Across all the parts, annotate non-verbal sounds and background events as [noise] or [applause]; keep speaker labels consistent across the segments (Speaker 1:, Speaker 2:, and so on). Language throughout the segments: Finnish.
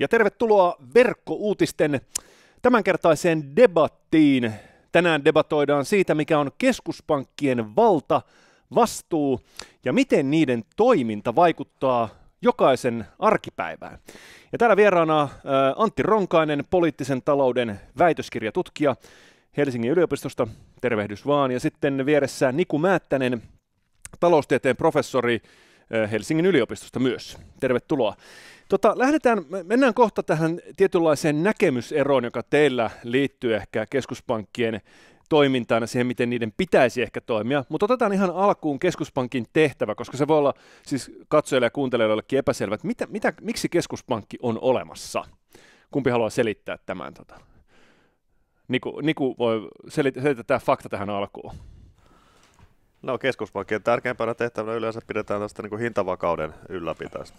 Speaker 1: ja tervetuloa verkkouutisten tämänkertaiseen debattiin. Tänään debatoidaan siitä, mikä on keskuspankkien valta, vastuu ja miten niiden toiminta vaikuttaa jokaisen arkipäivään. Ja täällä vieraana äh, Antti Ronkainen, poliittisen talouden väitöskirjatutkija Helsingin yliopistosta. Tervehdys vaan. Ja sitten vieressä Niku Määttänen, taloustieteen professori äh, Helsingin yliopistosta myös. Tervetuloa. Tota, lähdetään, mennään kohta tähän tietynlaiseen näkemyseroon, joka teillä liittyy ehkä keskuspankkien toimintaan ja siihen, miten niiden pitäisi ehkä toimia. Mutta otetaan ihan alkuun keskuspankin tehtävä, koska se voi olla siis katsojille ja kuuntelijoillekin epäselvä, että mitä, mitä, miksi keskuspankki on olemassa. Kumpi haluaa selittää tämän? Tota? Niku, Niku voi selittää, selittää fakta tähän alkuun.
Speaker 2: No keskuspankkien tärkeimpänä tehtävänä yleensä pidetään tästä niin kuin hintavakauden ylläpitämistä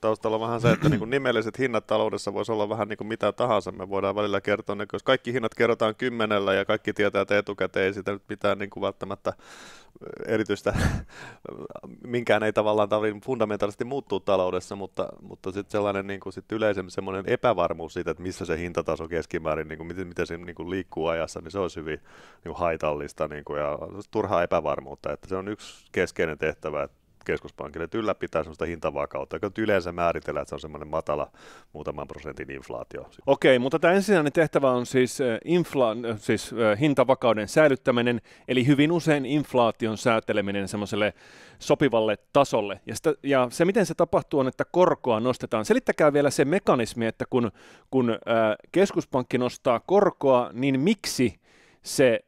Speaker 2: taustalla vähän se, että niin kuin nimelliset hinnat taloudessa voisi olla vähän niin kuin mitä tahansa. Me voidaan välillä kertoa, että jos kaikki hinnat kerrotaan kymmenellä ja kaikki tietää, että etukäteen ei sitä nyt mitään niin kuin välttämättä erityistä, [laughs] minkään ei tavallaan tarvitse fundamentaalisesti muuttuu taloudessa, mutta, mutta sitten sellainen niin kuin sit yleisemmin semmoinen epävarmuus siitä, että missä se hintataso keskimäärin, niin kuin, miten, miten se niin kuin liikkuu ajassa, niin se olisi hyvin niin kuin haitallista niin kuin, ja turhaa epävarmuutta. Että se on yksi keskeinen tehtävä, että keskuspankille, että ylläpitää sellaista hintavakautta, joka yleensä määritellään, että se on semmoinen matala muutaman prosentin inflaatio.
Speaker 1: Okei, mutta tämä ensisijainen tehtävä on siis, eh, infla- eh, siis eh, hintavakauden säilyttäminen, eli hyvin usein inflaation sääteleminen semmoiselle sopivalle tasolle. Ja, sitä, ja se, miten se tapahtuu, on, että korkoa nostetaan. Selittäkää vielä se mekanismi, että kun, kun keskuspankki nostaa korkoa, niin miksi se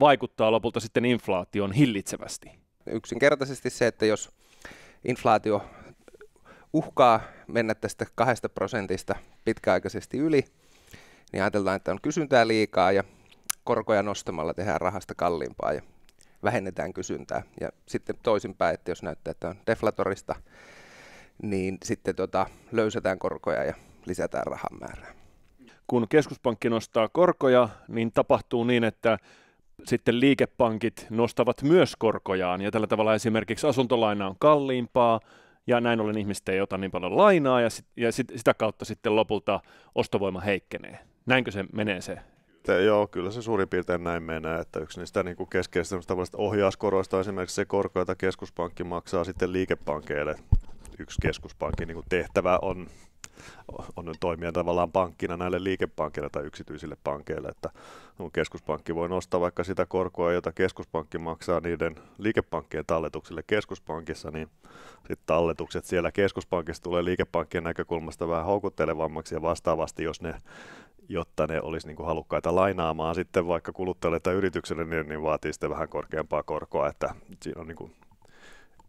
Speaker 1: vaikuttaa
Speaker 3: lopulta sitten inflaation hillitsevästi? yksinkertaisesti se, että jos inflaatio uhkaa mennä tästä kahdesta prosentista pitkäaikaisesti yli, niin ajatellaan, että on kysyntää liikaa ja korkoja nostamalla tehdään rahasta kalliimpaa ja vähennetään kysyntää. Ja sitten toisinpäin, että jos näyttää, että on deflatorista, niin sitten tota, löysätään korkoja ja lisätään rahan määrää.
Speaker 1: Kun keskuspankki nostaa korkoja, niin tapahtuu niin, että sitten liikepankit nostavat myös korkojaan ja tällä tavalla esimerkiksi asuntolaina on kalliimpaa ja näin ollen ihmiset ei ota niin paljon lainaa ja, sit, ja sit, sitä kautta sitten lopulta ostovoima heikkenee. Näinkö se menee se
Speaker 2: Te, joo, kyllä se suurin piirtein näin menee, että yksi niistä niin kuin keskeisistä ohjauskoroista on esimerkiksi se korko, jota keskuspankki maksaa sitten liikepankeille. Yksi keskuspankin niin kuin tehtävä on on toimia tavallaan pankkina näille liikepankkeille tai yksityisille pankeille, että keskuspankki voi nostaa vaikka sitä korkoa, jota keskuspankki maksaa niiden liikepankkien talletuksille keskuspankissa, niin sitten talletukset siellä keskuspankissa tulee liikepankkien näkökulmasta vähän houkuttelevammaksi ja vastaavasti, jos ne jotta ne olisi niin kuin halukkaita lainaamaan sitten vaikka kuluttajalle tai yritykselle, niin, niin vaatii sitten vähän korkeampaa korkoa, että siinä on niin kuin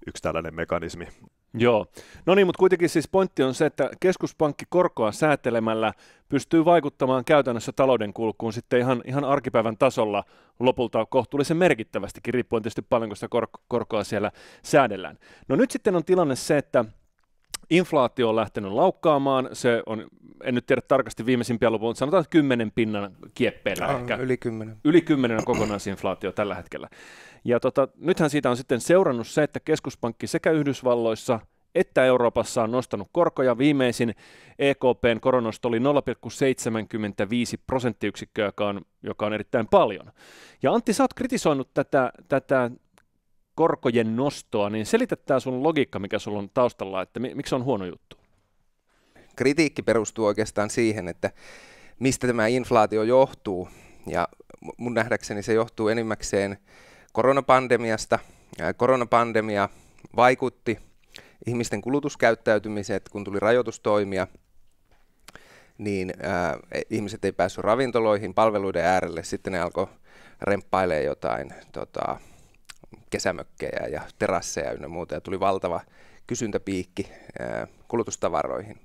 Speaker 2: yksi tällainen mekanismi.
Speaker 1: Joo. No niin, mutta kuitenkin siis pointti on se, että keskuspankki korkoa säätelemällä pystyy vaikuttamaan käytännössä talouden kulkuun sitten ihan, ihan arkipäivän tasolla lopulta kohtuullisen merkittävästikin, riippuen tietysti paljonko sitä korko, korkoa siellä säädellään. No nyt sitten on tilanne se, että Inflaatio on lähtenyt laukkaamaan, se on, en nyt tiedä tarkasti viimeisimpiä luvuja, mutta sanotaan kymmenen pinnan kieppeillä ehkä. Yli kymmenen, Yli kymmenen on kokonaisinflaatio tällä hetkellä. Ja tota, nythän siitä on sitten seurannut se, että keskuspankki sekä Yhdysvalloissa että Euroopassa on nostanut korkoja. Viimeisin EKPn koronosto oli 0,75 prosenttiyksikköä, joka on, joka on erittäin paljon. Ja Antti, sä oot kritisoinut tätä, tätä korkojen nostoa, niin selitä tämä sun logiikka, mikä sulla on
Speaker 3: taustalla, että miksi se on huono juttu? Kritiikki perustuu oikeastaan siihen, että mistä tämä inflaatio johtuu. Ja mun nähdäkseni se johtuu enimmäkseen koronapandemiasta. Koronapandemia vaikutti ihmisten kulutuskäyttäytymiseen, kun tuli rajoitustoimia, niin äh, ihmiset ei päässyt ravintoloihin, palveluiden äärelle, sitten ne alkoi remppailemaan jotain tota, kesämökkejä ja terasseja ynnä muuta, ja tuli valtava kysyntäpiikki äh, kulutustavaroihin.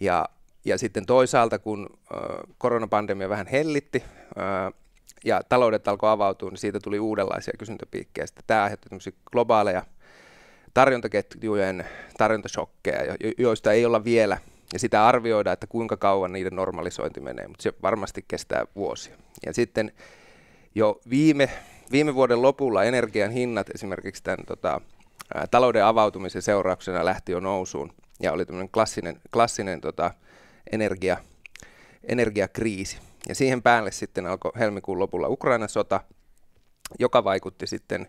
Speaker 3: Ja, ja sitten toisaalta, kun äh, koronapandemia vähän hellitti, äh, ja taloudet alkoi avautua, niin siitä tuli uudenlaisia kysyntäpiikkejä. Sitten tämä aiheutti globaaleja tarjontaketjujen tarjontashokkeja, joista ei olla vielä, ja sitä arvioidaan, että kuinka kauan niiden normalisointi menee, mutta se varmasti kestää vuosia. Ja sitten jo viime, viime vuoden lopulla energian hinnat esimerkiksi tämän tota, talouden avautumisen seurauksena lähti jo nousuun, ja oli tämmöinen klassinen, klassinen tota, energia, energiakriisi. Ja siihen päälle sitten alkoi helmikuun lopulla Ukraina-sota, joka vaikutti sitten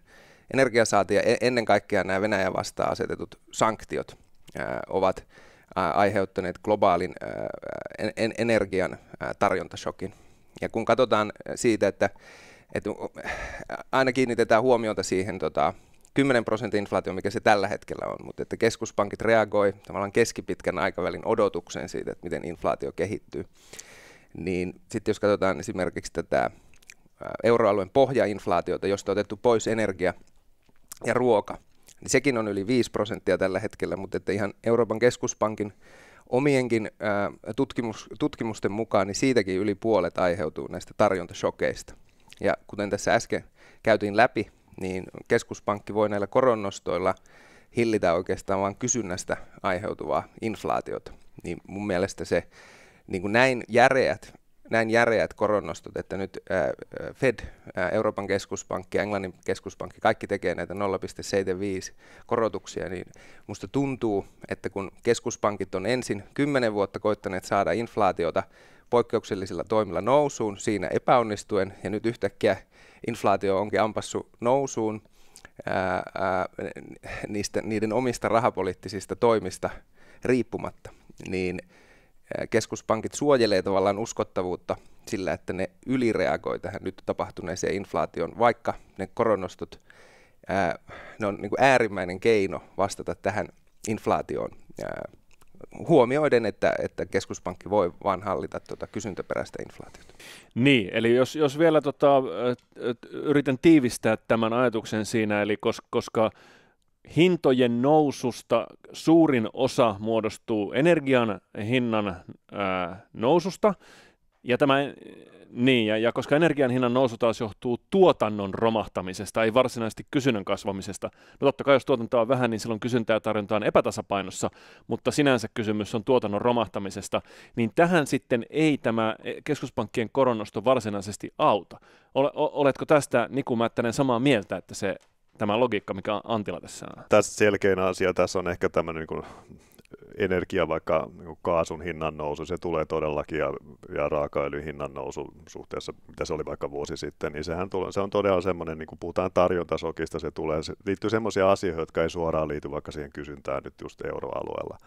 Speaker 3: energiasaatia. ja e-, ennen kaikkea nämä Venäjä vastaan asetetut sanktiot ää, ovat ää, aiheuttaneet globaalin ää, en, energian ää, tarjontashokin. Ja kun katsotaan siitä, että, että aina kiinnitetään huomiota siihen tota, 10 prosentin inflaatio, mikä se tällä hetkellä on, mutta että keskuspankit reagoi tavallaan keskipitkän aikavälin odotukseen siitä, että miten inflaatio kehittyy niin sitten jos katsotaan esimerkiksi tätä euroalueen pohjainflaatiota, josta on otettu pois energia ja ruoka, niin sekin on yli 5 prosenttia tällä hetkellä, mutta että ihan Euroopan keskuspankin omienkin tutkimus, tutkimusten mukaan, niin siitäkin yli puolet aiheutuu näistä tarjontashokeista. Ja kuten tässä äsken käytiin läpi, niin keskuspankki voi näillä koronnostoilla hillitä oikeastaan vain kysynnästä aiheutuvaa inflaatiota. Niin mun mielestä se niin kuin näin järeät näin järeät koronnostot, että nyt Fed, Euroopan keskuspankki, Englannin keskuspankki, kaikki tekee näitä 0,75 korotuksia, niin musta tuntuu, että kun keskuspankit on ensin 10 vuotta koittaneet saada inflaatiota poikkeuksellisilla toimilla nousuun, siinä epäonnistuen, ja nyt yhtäkkiä inflaatio onkin ampassu nousuun ää, ää, niistä, niiden omista rahapoliittisista toimista riippumatta, niin – keskuspankit suojelee tavallaan uskottavuutta sillä, että ne ylireagoi tähän nyt tapahtuneeseen inflaation, vaikka ne koronostot, ne on niin kuin äärimmäinen keino vastata tähän inflaatioon huomioiden, että, että keskuspankki voi vaan hallita tuota kysyntäperäistä inflaatiota. Niin, eli jos, jos vielä tota, yritän
Speaker 1: tiivistää tämän ajatuksen siinä, eli koska, koska hintojen noususta suurin osa muodostuu energian hinnan ää, noususta. Ja tämä, niin, ja, ja koska energian hinnan nousu taas johtuu tuotannon romahtamisesta, ei varsinaisesti kysynnän kasvamisesta. No totta kai jos tuotantoa on vähän, niin silloin kysyntää tarjontaan epätasapainossa, mutta sinänsä kysymys on tuotannon romahtamisesta, niin tähän sitten ei tämä keskuspankkien koronosto varsinaisesti auta. Oletko tästä, Niku Mättänen, samaa mieltä, että se tämä logiikka, mikä Antila tässä on.
Speaker 2: Tässä selkein asia, tässä on ehkä tämmöinen niin kuin energia, vaikka niin kaasun hinnan nousu, se tulee todellakin, ja, ja raakaöljyn hinnan nousu suhteessa, mitä se oli vaikka vuosi sitten, niin sehän tulee, se on todella semmoinen, niin kuin puhutaan tarjontasokista, se tulee, se liittyy semmoisia asioita, jotka ei suoraan liity vaikka siihen kysyntään nyt just euroalueella.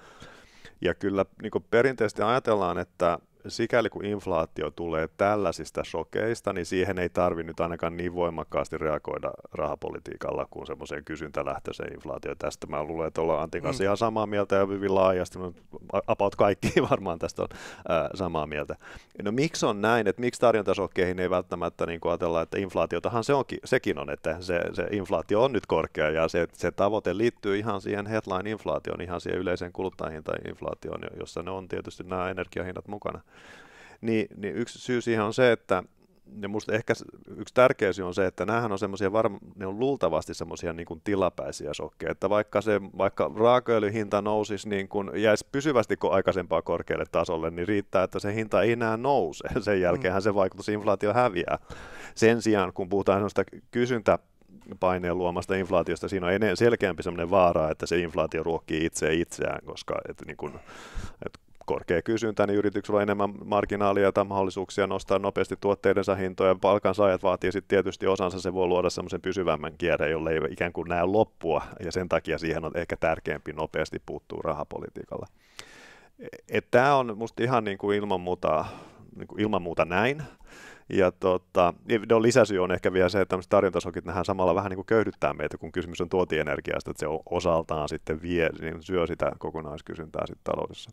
Speaker 2: Ja kyllä niin perinteisesti ajatellaan, että sikäli kun inflaatio tulee tällaisista shokeista, niin siihen ei tarvitse nyt ainakaan niin voimakkaasti reagoida rahapolitiikalla kuin semmoiseen kysyntälähtöiseen inflaatioon. Tästä mä luulen, että ollaan Antin kanssa mm. ihan samaa mieltä ja hyvin laajasti. mutta Apaut kaikki [laughs] varmaan tästä on ää, samaa mieltä. No miksi on näin, että miksi tarjontasokkeihin ei välttämättä niin kuin ajatella, että inflaatiotahan se onkin, sekin on, että se, se inflaatio on nyt korkea ja se, se tavoite liittyy ihan siihen headline-inflaatioon, ihan siihen yleiseen kuluttajahintainflaatioon, jossa ne on tietysti nämä energiahinnat mukana niin, niin yksi syy siihen on se, että ja musta ehkä yksi tärkeä syy on se, että näähän on semmoisia, varma, ne on luultavasti semmoisia niin tilapäisiä shokkeja, että vaikka, se, vaikka raakaöljyhinta nousisi, niin kuin jäisi pysyvästi aikaisempaa korkealle tasolle, niin riittää, että se hinta ei enää nouse. [laughs] Sen jälkeenhän mm. se vaikutus inflaatio häviää. Sen sijaan, kun puhutaan semmoista kysyntä paineen luomasta inflaatiosta, siinä on enää selkeämpi sellainen vaara, että se inflaatio ruokkii itse itseään, koska että niin kun, että korkea kysyntä, niin yrityksellä on enemmän marginaalia tai mahdollisuuksia nostaa nopeasti tuotteidensa hintoja. Palkansaajat vaatii sitten tietysti osansa, se voi luoda semmoisen pysyvämmän kierre, jolle ei ikään kuin näe loppua, ja sen takia siihen on ehkä tärkeämpi nopeasti puuttuu rahapolitiikalla. E, Tämä on musta ihan niin kuin ilman, muuta, niin kuin ilman muuta näin. Ja tota, no lisäsyy on ehkä vielä se, että tämmöiset tarjontasokit nähdään samalla vähän niin kuin köyhdyttää meitä, kun kysymys on tuotienergiasta, että se osaltaan sitten vie, niin syö sitä kokonaiskysyntää sitten taloudessa.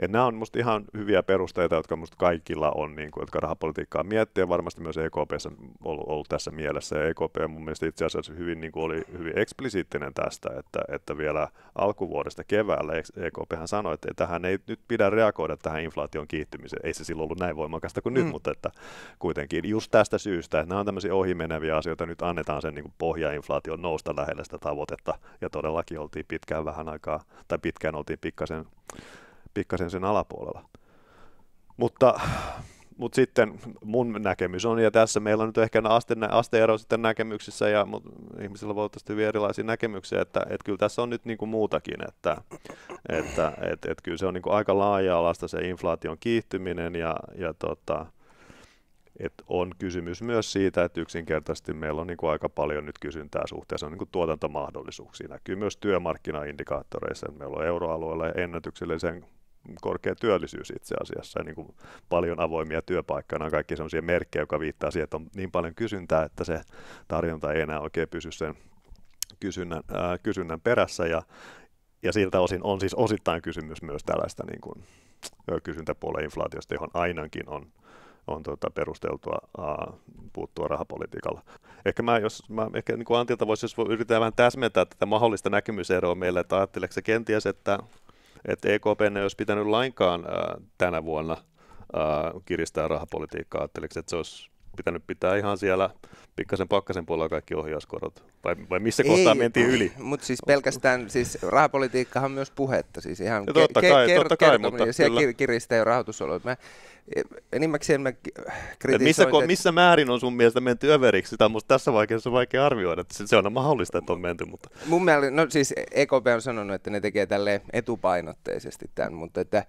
Speaker 2: Et nämä on musta ihan hyviä perusteita, jotka musta kaikilla on, niin kuin, jotka rahapolitiikkaa miettii, ja varmasti myös EKP: on ollut, ollut tässä mielessä. Ja EKP mun mielestä itse asiassa hyvin, niin kuin oli hyvin eksplisiittinen tästä, että, että vielä alkuvuodesta keväällä EKP sanoi, että tähän ei nyt pidä reagoida tähän inflaation kiihtymiseen. Ei se silloin ollut näin voimakasta kuin mm. nyt, mutta että kuitenkin just tästä syystä, että nämä on tämmöisiä ohimeneviä asioita, nyt annetaan sen niin kuin pohjainflaation nousta lähelle sitä tavoitetta, ja todellakin oltiin pitkään vähän aikaa, tai pitkään oltiin pikkasen pikkasen sen alapuolella. Mutta, mutta sitten mun näkemys on, ja tässä meillä on nyt ehkä aste, asteero sitten näkemyksissä, ja mut, ihmisillä voi olla hyvin erilaisia näkemyksiä, että et kyllä tässä on nyt niin kuin muutakin, että että et, et kyllä se on niin kuin aika laaja-alasta se inflaation kiihtyminen, ja, ja tota, et on kysymys myös siitä, että yksinkertaisesti meillä on niinku aika paljon nyt kysyntää suhteessa niinku tuotantomahdollisuuksiin. Näkyy myös työmarkkinaindikaattoreissa, että meillä on euroalueella ennätyksellisen korkea työllisyys itse asiassa niin kuin paljon avoimia työpaikkoja. on kaikki sellaisia merkkejä, jotka viittaa siihen, että on niin paljon kysyntää, että se tarjonta ei enää oikein pysy sen kysynnän, ää, kysynnän perässä ja, ja siltä osin on siis osittain kysymys myös tällaista niin kuin, kysyntäpuolen inflaatiosta, johon ainakin on, on tuota perusteltua ää, puuttua rahapolitiikalla. Ehkä mä, jos, mä ehkä niin kuin Antilta voisi, jos yritetään vähän täsmentää tätä mahdollista näkymyseroa meille, että ajatteleeko se kenties, että että EKP ei olisi pitänyt lainkaan tänä vuonna kiristää rahapolitiikkaa. Ajatteliko, että se olisi pitänyt pitää ihan siellä pikkasen pakkasen puolella kaikki
Speaker 3: ohjauskorot? Vai, vai missä Ei, kohtaa mentiin yli? Mutta siis pelkästään, siis rahapolitiikkahan on myös puhetta, siis ihan ja totta ke- kai, ke- totta kai, mutta siellä kyllä. kiristää jo rahoitusolot. Mä, enimmäkseen mä kritisoin. missä, ko- missä määrin on sun mielestä menty överiksi? Sitä on musta tässä vaiheessa
Speaker 2: vaikea arvioida, että se on mahdollista, että on menty. Mutta.
Speaker 3: Mun mielestä, no siis EKP on sanonut, että ne tekee tälle etupainotteisesti tämän, mutta että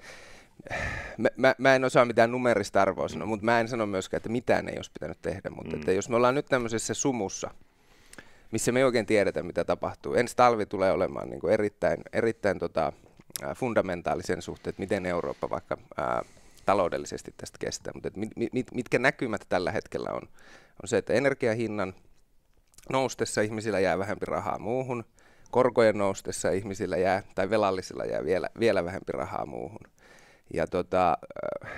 Speaker 3: mä, mä, mä en osaa mitään numerista arvoa sanoa, mutta mä en sano myöskään, että mitään ei olisi pitänyt tehdä. Mutta mm. että jos me ollaan nyt tämmöisessä sumussa, missä me ei oikein tiedetä, mitä tapahtuu. Ensi talvi tulee olemaan niin kuin erittäin, erittäin tota, äh, fundamentaalisen suhteen, että miten Eurooppa vaikka ää, äh, taloudellisesti tästä kestää. Mutta mit, mit, mitkä näkymät tällä hetkellä on? On se, että energiahinnan noustessa ihmisillä jää vähempi rahaa muuhun, korkojen noustessa ihmisillä jää, tai velallisilla jää vielä, vielä vähempi rahaa muuhun. Ja tota, äh,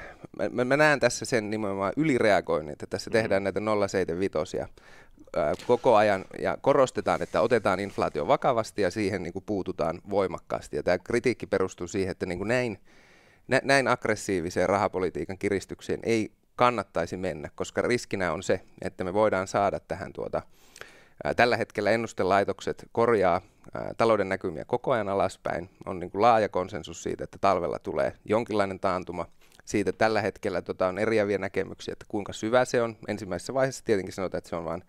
Speaker 3: mä, mä näen tässä sen nimenomaan ylireagoinnin, että tässä mm-hmm. tehdään näitä 075 äh, koko ajan ja korostetaan, että otetaan inflaatio vakavasti ja siihen niin kuin puututaan voimakkaasti. Ja tämä kritiikki perustuu siihen, että niin kuin näin, nä, näin aggressiiviseen rahapolitiikan kiristykseen ei kannattaisi mennä, koska riskinä on se, että me voidaan saada tähän tuota, äh, Tällä hetkellä ennustelaitokset korjaa talouden näkymiä koko ajan alaspäin. On niin kuin laaja konsensus siitä, että talvella tulee jonkinlainen taantuma. Siitä tällä hetkellä tota, on eriäviä näkemyksiä, että kuinka syvä se on. Ensimmäisessä vaiheessa tietenkin sanotaan, että se on vain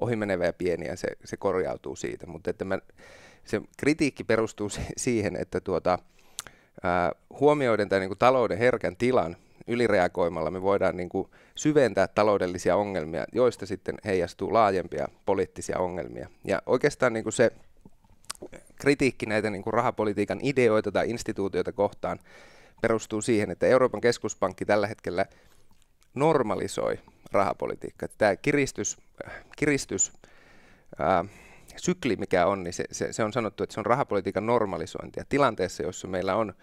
Speaker 3: ohimenevä ja pieni ja se, se korjautuu siitä. Mutta että mä, se kritiikki perustuu siihen, että tuota, ää, huomioiden tämän niin kuin talouden herkän tilan, ylireagoimalla me voidaan niin kuin syventää taloudellisia ongelmia, joista sitten heijastuu laajempia poliittisia ongelmia. Ja oikeastaan niin kuin se kritiikki näitä niin kuin rahapolitiikan ideoita tai instituutioita kohtaan perustuu siihen, että Euroopan keskuspankki tällä hetkellä normalisoi rahapolitiikkaa. Tämä kiristys, kiristys ää, sykli, mikä on, niin se, se, se on sanottu, että se on rahapolitiikan normalisointia. Tilanteessa, jossa meillä on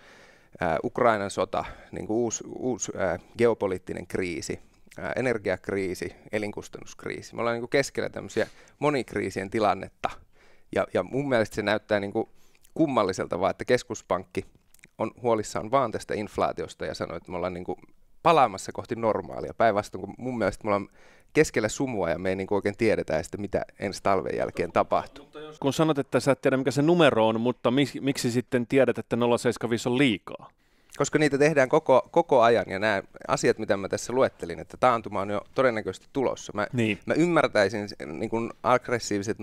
Speaker 3: ää, Ukrainan sota, niin kuin uusi, uusi ää, geopoliittinen kriisi, ää, energiakriisi, elinkustannuskriisi. Me ollaan niin kuin keskellä tämmöisiä monikriisien tilannetta – ja, ja mun mielestä se näyttää niin kuin kummalliselta vaan, että keskuspankki on huolissaan vaan tästä inflaatiosta ja sanoo, että me ollaan niin kuin palaamassa kohti normaalia. Päinvastoin, kun mun mielestä me ollaan keskellä sumua ja me ei niin kuin oikein tiedetä sitä, mitä ensi talven jälkeen tapahtuu. Kun sanot, että sä et tiedä, mikä se numero on, mutta miksi, sitten tiedät, että 075 on liikaa? koska niitä tehdään koko, koko ajan ja nämä asiat, mitä mä tässä luettelin, että taantuma on jo todennäköisesti tulossa. Mä, niin. mä ymmärtäisin niin kuin aggressiiviset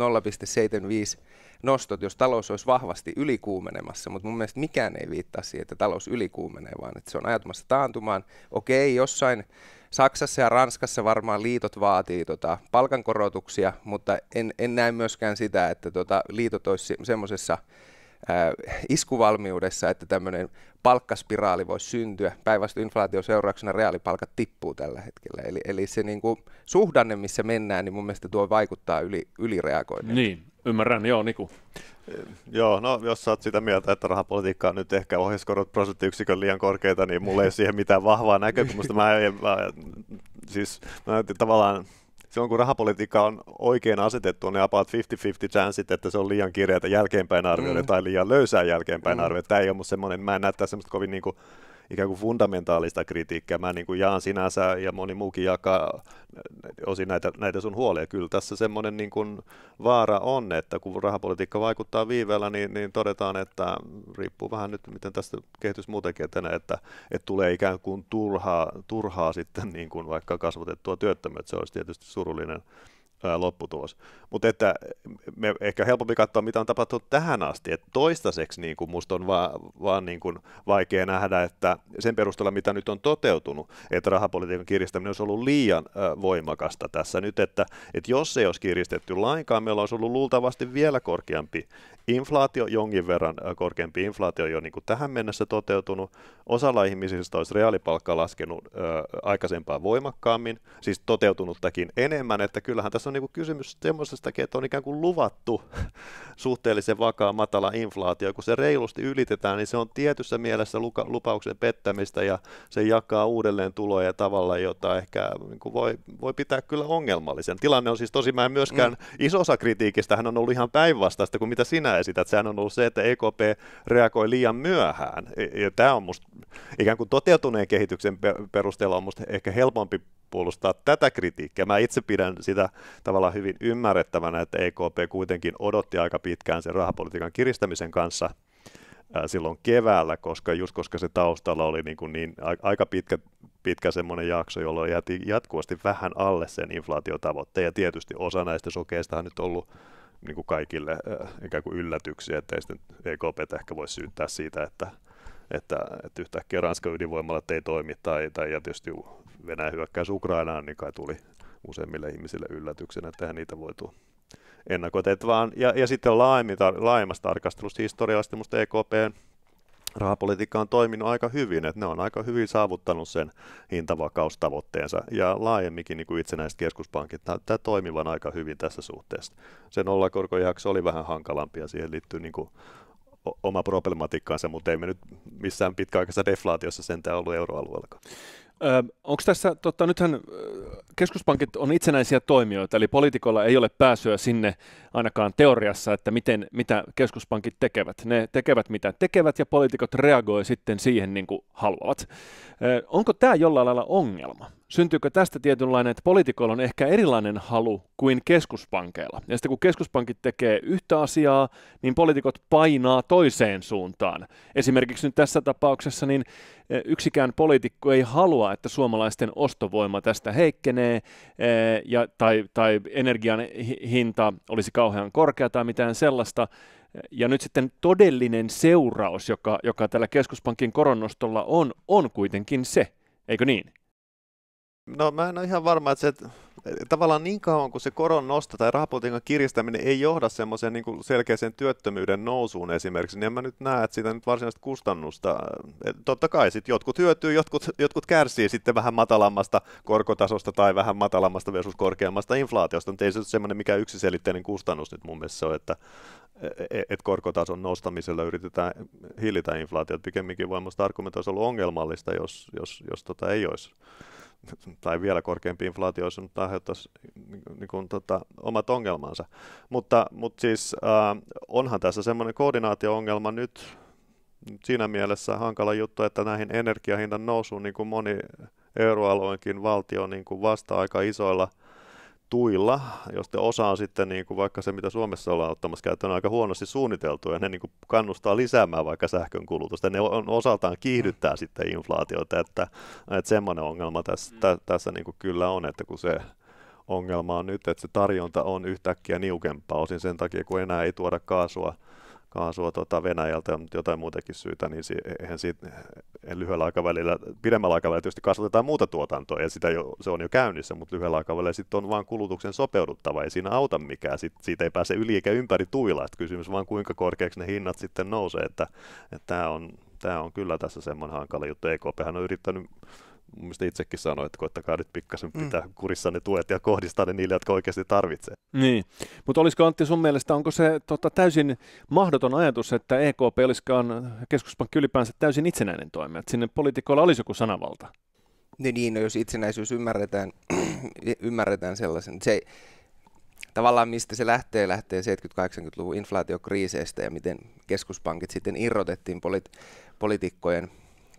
Speaker 3: 0,75 nostot, jos talous olisi vahvasti ylikuumenemassa, mutta mun mielestä mikään ei viittaa siihen, että talous ylikuumenee, vaan että se on ajatumassa taantumaan. Okei, jossain Saksassa ja Ranskassa varmaan liitot vaatii tota palkankorotuksia, mutta en, en näe myöskään sitä, että tota liitot olisi semmoisessa – Äh, iskuvalmiudessa, että tämmöinen palkkaspiraali voi syntyä. Päinvastoin inflaation seurauksena reaalipalkat tippuu tällä hetkellä. Eli, eli se niin kuin suhdanne, missä mennään, niin mun mielestä tuo vaikuttaa yli, ylireagoinnin. Niin, ymmärrän, joo Niku. Äh, joo, no jos sä oot sitä mieltä, että rahapolitiikka
Speaker 2: on nyt ehkä ohjaskorot prosenttiyksikön liian korkeita, niin mulla ei siihen mitään vahvaa näkökulmasta. Mä, en, mä, siis mä tavallaan silloin kun rahapolitiikka on oikein asetettu, on ne about 50-50 chanceit, että se on liian kireätä jälkeenpäin arvioida mm. tai liian löysää jälkeenpäin mm. arvioida. Tämä ei ole semmoinen, mä en näe semmoista kovin niin kuin ikään kuin fundamentaalista kritiikkiä. Mä niin kuin jaan sinänsä ja moni muukin jakaa osin näitä, näitä sun huolia. Kyllä tässä semmoinen niin kuin vaara on, että kun rahapolitiikka vaikuttaa viiveellä, niin, niin todetaan, että riippuu vähän nyt, miten tästä kehitys muutenkin etenee, että, että tulee ikään kuin turhaa, turhaa sitten niin kuin vaikka kasvatettua työttömyyttä. Se olisi tietysti surullinen ää, lopputulos. Mutta että me ehkä helpompi katsoa, mitä on tapahtunut tähän asti. Et toistaiseksi niin kuin musta on vaan, vaan niin kuin vaikea nähdä, että sen perusteella, mitä nyt on toteutunut, että rahapolitiikan kiristäminen olisi ollut liian ää, voimakasta tässä nyt, että, että jos ei olisi kiristetty lainkaan, meillä olisi ollut luultavasti vielä korkeampi inflaatio, jonkin verran ää, korkeampi inflaatio jo niin kuin tähän mennessä toteutunut. Osalla ihmisistä olisi reaalipalkka laskenut ää, aikaisempaa voimakkaammin, siis toteutunuttakin enemmän, että kyllähän tässä on niin kuin kysymys semmoisestakin, että on ikään kuin luvattu [laughs] suhteellisen vakaa matala inflaatio. Kun se reilusti ylitetään, niin se on tietyssä mielessä lupauksen pettämistä ja se jakaa uudelleen tuloja tavalla, jota ehkä niin kuin voi, voi pitää kyllä ongelmallisen. Tilanne on siis tosi, mä en myöskään, mm. iso osa kritiikistä, hän on ollut ihan päinvastaista kuin mitä sinä esität. Sehän on ollut se, että EKP reagoi liian myöhään. E, ja tämä on musta ikään kuin toteutuneen kehityksen perusteella on musta ehkä helpompi puolustaa tätä kritiikkiä. Mä itse pidän sitä tavallaan hyvin ymmärrettävänä, että EKP kuitenkin odotti aika pitkään sen rahapolitiikan kiristämisen kanssa silloin keväällä, koska just koska se taustalla oli niin, kuin niin aika pitkä, pitkä semmoinen jakso, jolloin jäti jatkuvasti vähän alle sen inflaatiotavoitteen, ja tietysti osa näistä sokeista on nyt ollut niin kuin kaikille ikään kuin yllätyksiä, että ei sitten EKP ehkä voi syyttää siitä, että, että, että yhtäkkiä Ranskan ydinvoimalla ei toimi tai, tai ja tietysti Venäjän hyökkäys Ukrainaan, niin kai tuli useimmille ihmisille yllätyksenä, että tähän niitä voi tulla ennakoita. Vaan, ja, ja sitten laajemmin, tar- laajemmassa tarkastelussa historiallisesti minusta EKP rahapolitiikka on toiminut aika hyvin, että ne on aika hyvin saavuttanut sen hintavakaustavoitteensa ja laajemminkin niin kuin itsenäiset keskuspankit näyttää toimivan aika hyvin tässä suhteessa. Sen nollakorkojakso oli vähän hankalampi ja siihen liittyy niin kuin oma problematiikkaansa, mutta
Speaker 1: ei me nyt missään pitkäaikaisessa deflaatiossa sentään ollut euroalueella onko tässä, totta, nythän keskuspankit on itsenäisiä toimijoita, eli poliitikolla ei ole pääsyä sinne ainakaan teoriassa, että miten, mitä keskuspankit tekevät. Ne tekevät mitä tekevät ja poliitikot reagoivat sitten siihen niin kuin haluavat. onko tämä jollain lailla ongelma? syntyykö tästä tietynlainen, että poliitikoilla on ehkä erilainen halu kuin keskuspankeilla. Ja sitten kun keskuspankit tekee yhtä asiaa, niin poliitikot painaa toiseen suuntaan. Esimerkiksi nyt tässä tapauksessa niin e, yksikään poliitikko ei halua, että suomalaisten ostovoima tästä heikkenee e, ja, tai, tai energian hinta olisi kauhean korkea tai mitään sellaista. Ja nyt sitten todellinen seuraus, joka, joka tällä keskuspankin koronnostolla on, on kuitenkin se, eikö niin? No mä en ole ihan varma, että se, että tavallaan niin kauan kuin se koron nosto tai rahapolitiikan kiristäminen
Speaker 2: ei johda semmoiseen niin selkeäseen työttömyyden nousuun esimerkiksi, niin en mä nyt näe, että siitä nyt varsinaista kustannusta, totta kai sitten jotkut hyötyy, jotkut, jotkut kärsii sitten vähän matalammasta korkotasosta tai vähän matalammasta versus korkeammasta inflaatiosta, mutta ei se ole semmoinen mikä yksiselitteinen kustannus nyt mun mielestä on, että, e, e, että korkotason nostamisella yritetään hillitä inflaatiota, pikemminkin voimasta minusta argumentoisi ollut ongelmallista, jos, jos, jos tota ei olisi [laughs] tai vielä korkeampi inflaatio olisi nyt aiheuttaisi niin, niin kuin, tota, omat ongelmansa. Mutta, mutta siis äh, onhan tässä semmoinen koordinaatio-ongelma nyt siinä mielessä hankala juttu, että näihin energiahinnan nousuun niin kuin moni euroalueenkin valtio niin kuin vastaa aika isoilla – tuilla, jos ne osaa sitten niin kuin vaikka se, mitä Suomessa ollaan ottamassa käyttöön, on aika huonosti suunniteltu ja ne niin kuin kannustaa lisäämään vaikka sähkön kulutusta. Ne on, osaltaan kiihdyttää sitten inflaatiota, että, että semmoinen ongelma tässä, tä, mm. tässä niin kuin kyllä on, että kun se ongelma on nyt, että se tarjonta on yhtäkkiä niukempaa osin sen takia, kun enää ei tuoda kaasua – kaasua tuota Venäjältä, ja jotain muutakin syytä, niin si- eihän siitä eihän lyhyellä aikavälillä, pidemmällä aikavälillä tietysti kasvatetaan muuta tuotantoa, ja sitä jo, se on jo käynnissä, mutta lyhyellä aikavälillä sitten on vain kulutuksen sopeuduttava, ei siinä auta mikään, sit, siitä ei pääse yli eikä ympäri tuilla, että kysymys vaan kuinka korkeaksi ne hinnat sitten nousee, että että tämä on, tämä on kyllä tässä semmoinen hankala juttu, EKP on yrittänyt mielestä itsekin sanoin, että koittakaa nyt pikkasen mm. pitää mm. kurissa ne tuet ja kohdistaa ne niille, jotka oikeasti tarvitsee.
Speaker 1: Niin, mutta olisiko Antti sun mielestä, onko se tota, täysin mahdoton ajatus, että EKP olisikaan keskuspankki
Speaker 3: ylipäänsä täysin itsenäinen toimija, että sinne poliitikoilla olisi joku sanavalta? Niin, niin no jos itsenäisyys ymmärretään, [clears throat] ymmärretään sellaisen. Se, tavallaan mistä se lähtee, lähtee 70-80-luvun inflaatiokriiseistä ja miten keskuspankit sitten irrotettiin poli- poliitikkojen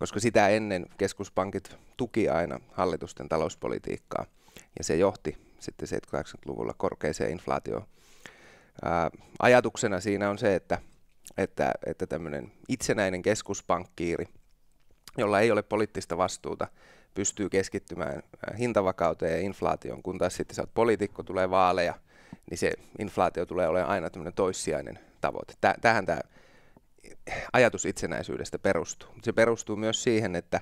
Speaker 3: koska sitä ennen keskuspankit tuki aina hallitusten talouspolitiikkaa ja se johti sitten 70-80-luvulla korkeaseen inflaatioon. Ää, ajatuksena siinä on se, että, että, että tämmöinen itsenäinen keskuspankkiiri, jolla ei ole poliittista vastuuta, pystyy keskittymään hintavakauteen ja inflaatioon, kun taas sitten sä oot poliitikko, tulee vaaleja, niin se inflaatio tulee olemaan aina tämmöinen toissijainen tavoite. Tähän tämä ajatus itsenäisyydestä perustuu. Se perustuu myös siihen, että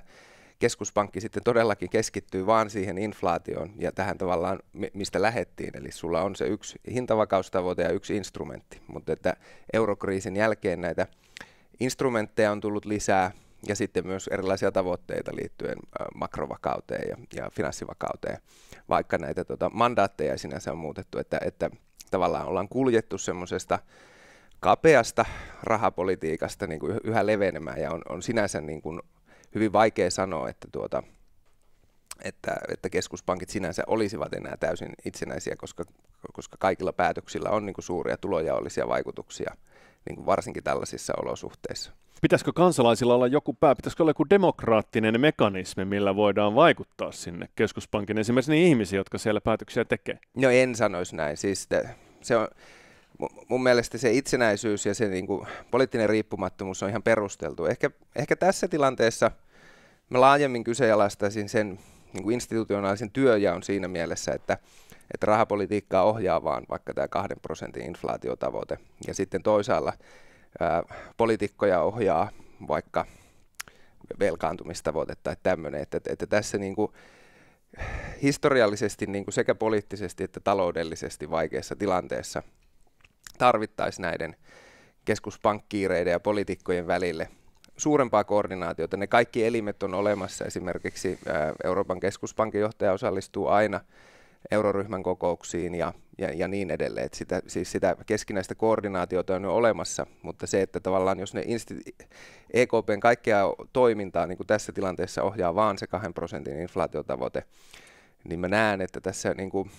Speaker 3: keskuspankki sitten todellakin keskittyy vaan siihen inflaatioon ja tähän tavallaan, mistä lähettiin. Eli sulla on se yksi hintavakaustavoite ja yksi instrumentti, mutta että eurokriisin jälkeen näitä instrumentteja on tullut lisää ja sitten myös erilaisia tavoitteita liittyen makrovakauteen ja, ja finanssivakauteen, vaikka näitä tota, mandaatteja sinänsä on muutettu, että, että tavallaan ollaan kuljettu semmoisesta kapeasta rahapolitiikasta niin kuin yhä levenemään ja on, on sinänsä niin kuin hyvin vaikea sanoa, että, tuota, että, että keskuspankit sinänsä olisivat enää täysin itsenäisiä, koska, koska kaikilla päätöksillä on niin kuin suuria tulojaollisia vaikutuksia, niin kuin varsinkin tällaisissa olosuhteissa.
Speaker 1: Pitäisikö kansalaisilla olla joku pää, pitäisikö olla joku demokraattinen mekanismi, millä voidaan vaikuttaa sinne
Speaker 3: keskuspankin, esimerkiksi niihin ihmisiin, jotka siellä päätöksiä tekee? No en sanoisi näin. Siis te, se on, mun mielestä se itsenäisyys ja se niin kuin, poliittinen riippumattomuus on ihan perusteltu. Ehkä, ehkä tässä tilanteessa mä laajemmin kyseenalaistaisin sen niin kuin institutionaalisen työjaon siinä mielessä, että, että rahapolitiikkaa ohjaa vaan vaikka tämä kahden prosentin inflaatiotavoite. Ja sitten toisaalla ää, poliitikkoja ohjaa vaikka velkaantumistavoite tai tämmöinen. Että, että tässä niin kuin, historiallisesti niin kuin sekä poliittisesti että taloudellisesti vaikeassa tilanteessa – tarvittaisiin näiden keskuspankkiireiden ja poliitikkojen välille suurempaa koordinaatiota. Ne kaikki elimet on olemassa. Esimerkiksi Euroopan keskuspankin johtaja osallistuu aina euroryhmän kokouksiin ja, ja, ja niin edelleen. Et sitä, siis sitä keskinäistä koordinaatiota on jo olemassa, mutta se, että tavallaan jos ne insti- EKPn kaikkea toimintaa niin kuin tässä tilanteessa ohjaa vaan se 2 prosentin inflaatiotavoite, niin mä näen, että tässä niin kuin,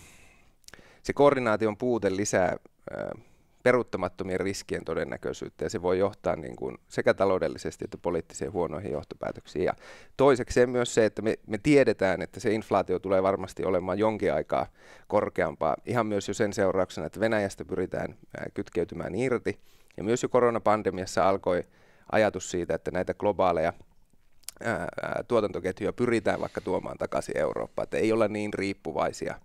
Speaker 3: se koordinaation puute lisää äh, peruuttamattomien riskien todennäköisyyttä ja se voi johtaa niin kuin sekä taloudellisesti että poliittiseen huonoihin johtopäätöksiin. Ja toiseksi myös se, että me, me tiedetään, että se inflaatio tulee varmasti olemaan jonkin aikaa korkeampaa, ihan myös jo sen seurauksena, että Venäjästä pyritään kytkeytymään irti. Ja myös jo koronapandemiassa alkoi ajatus siitä, että näitä globaaleja ää, tuotantoketjuja pyritään vaikka tuomaan takaisin Eurooppaan, että ei olla niin riippuvaisia –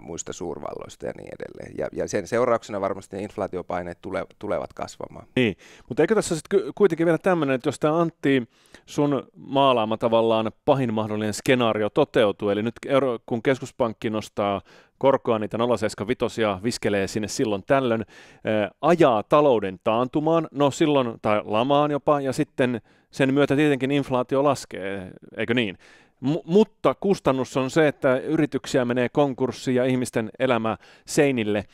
Speaker 3: muista suurvalloista ja niin edelleen. Ja, ja sen seurauksena varmasti inflaatiopaineet tule, tulevat kasvamaan. Niin, mutta eikö tässä sitten kuitenkin vielä tämmöinen, että jos
Speaker 1: tämä Antti sun maalaama tavallaan pahin mahdollinen skenaario toteutuu, eli nyt euro, kun keskuspankki nostaa korkoa niitä 075 ja viskelee sinne silloin tällöin, ää, ajaa talouden taantumaan, no silloin, tai lamaan jopa, ja sitten sen myötä tietenkin inflaatio laskee, eikö niin? M- mutta kustannus on se, että yrityksiä menee konkurssiin ja ihmisten elämä seinille.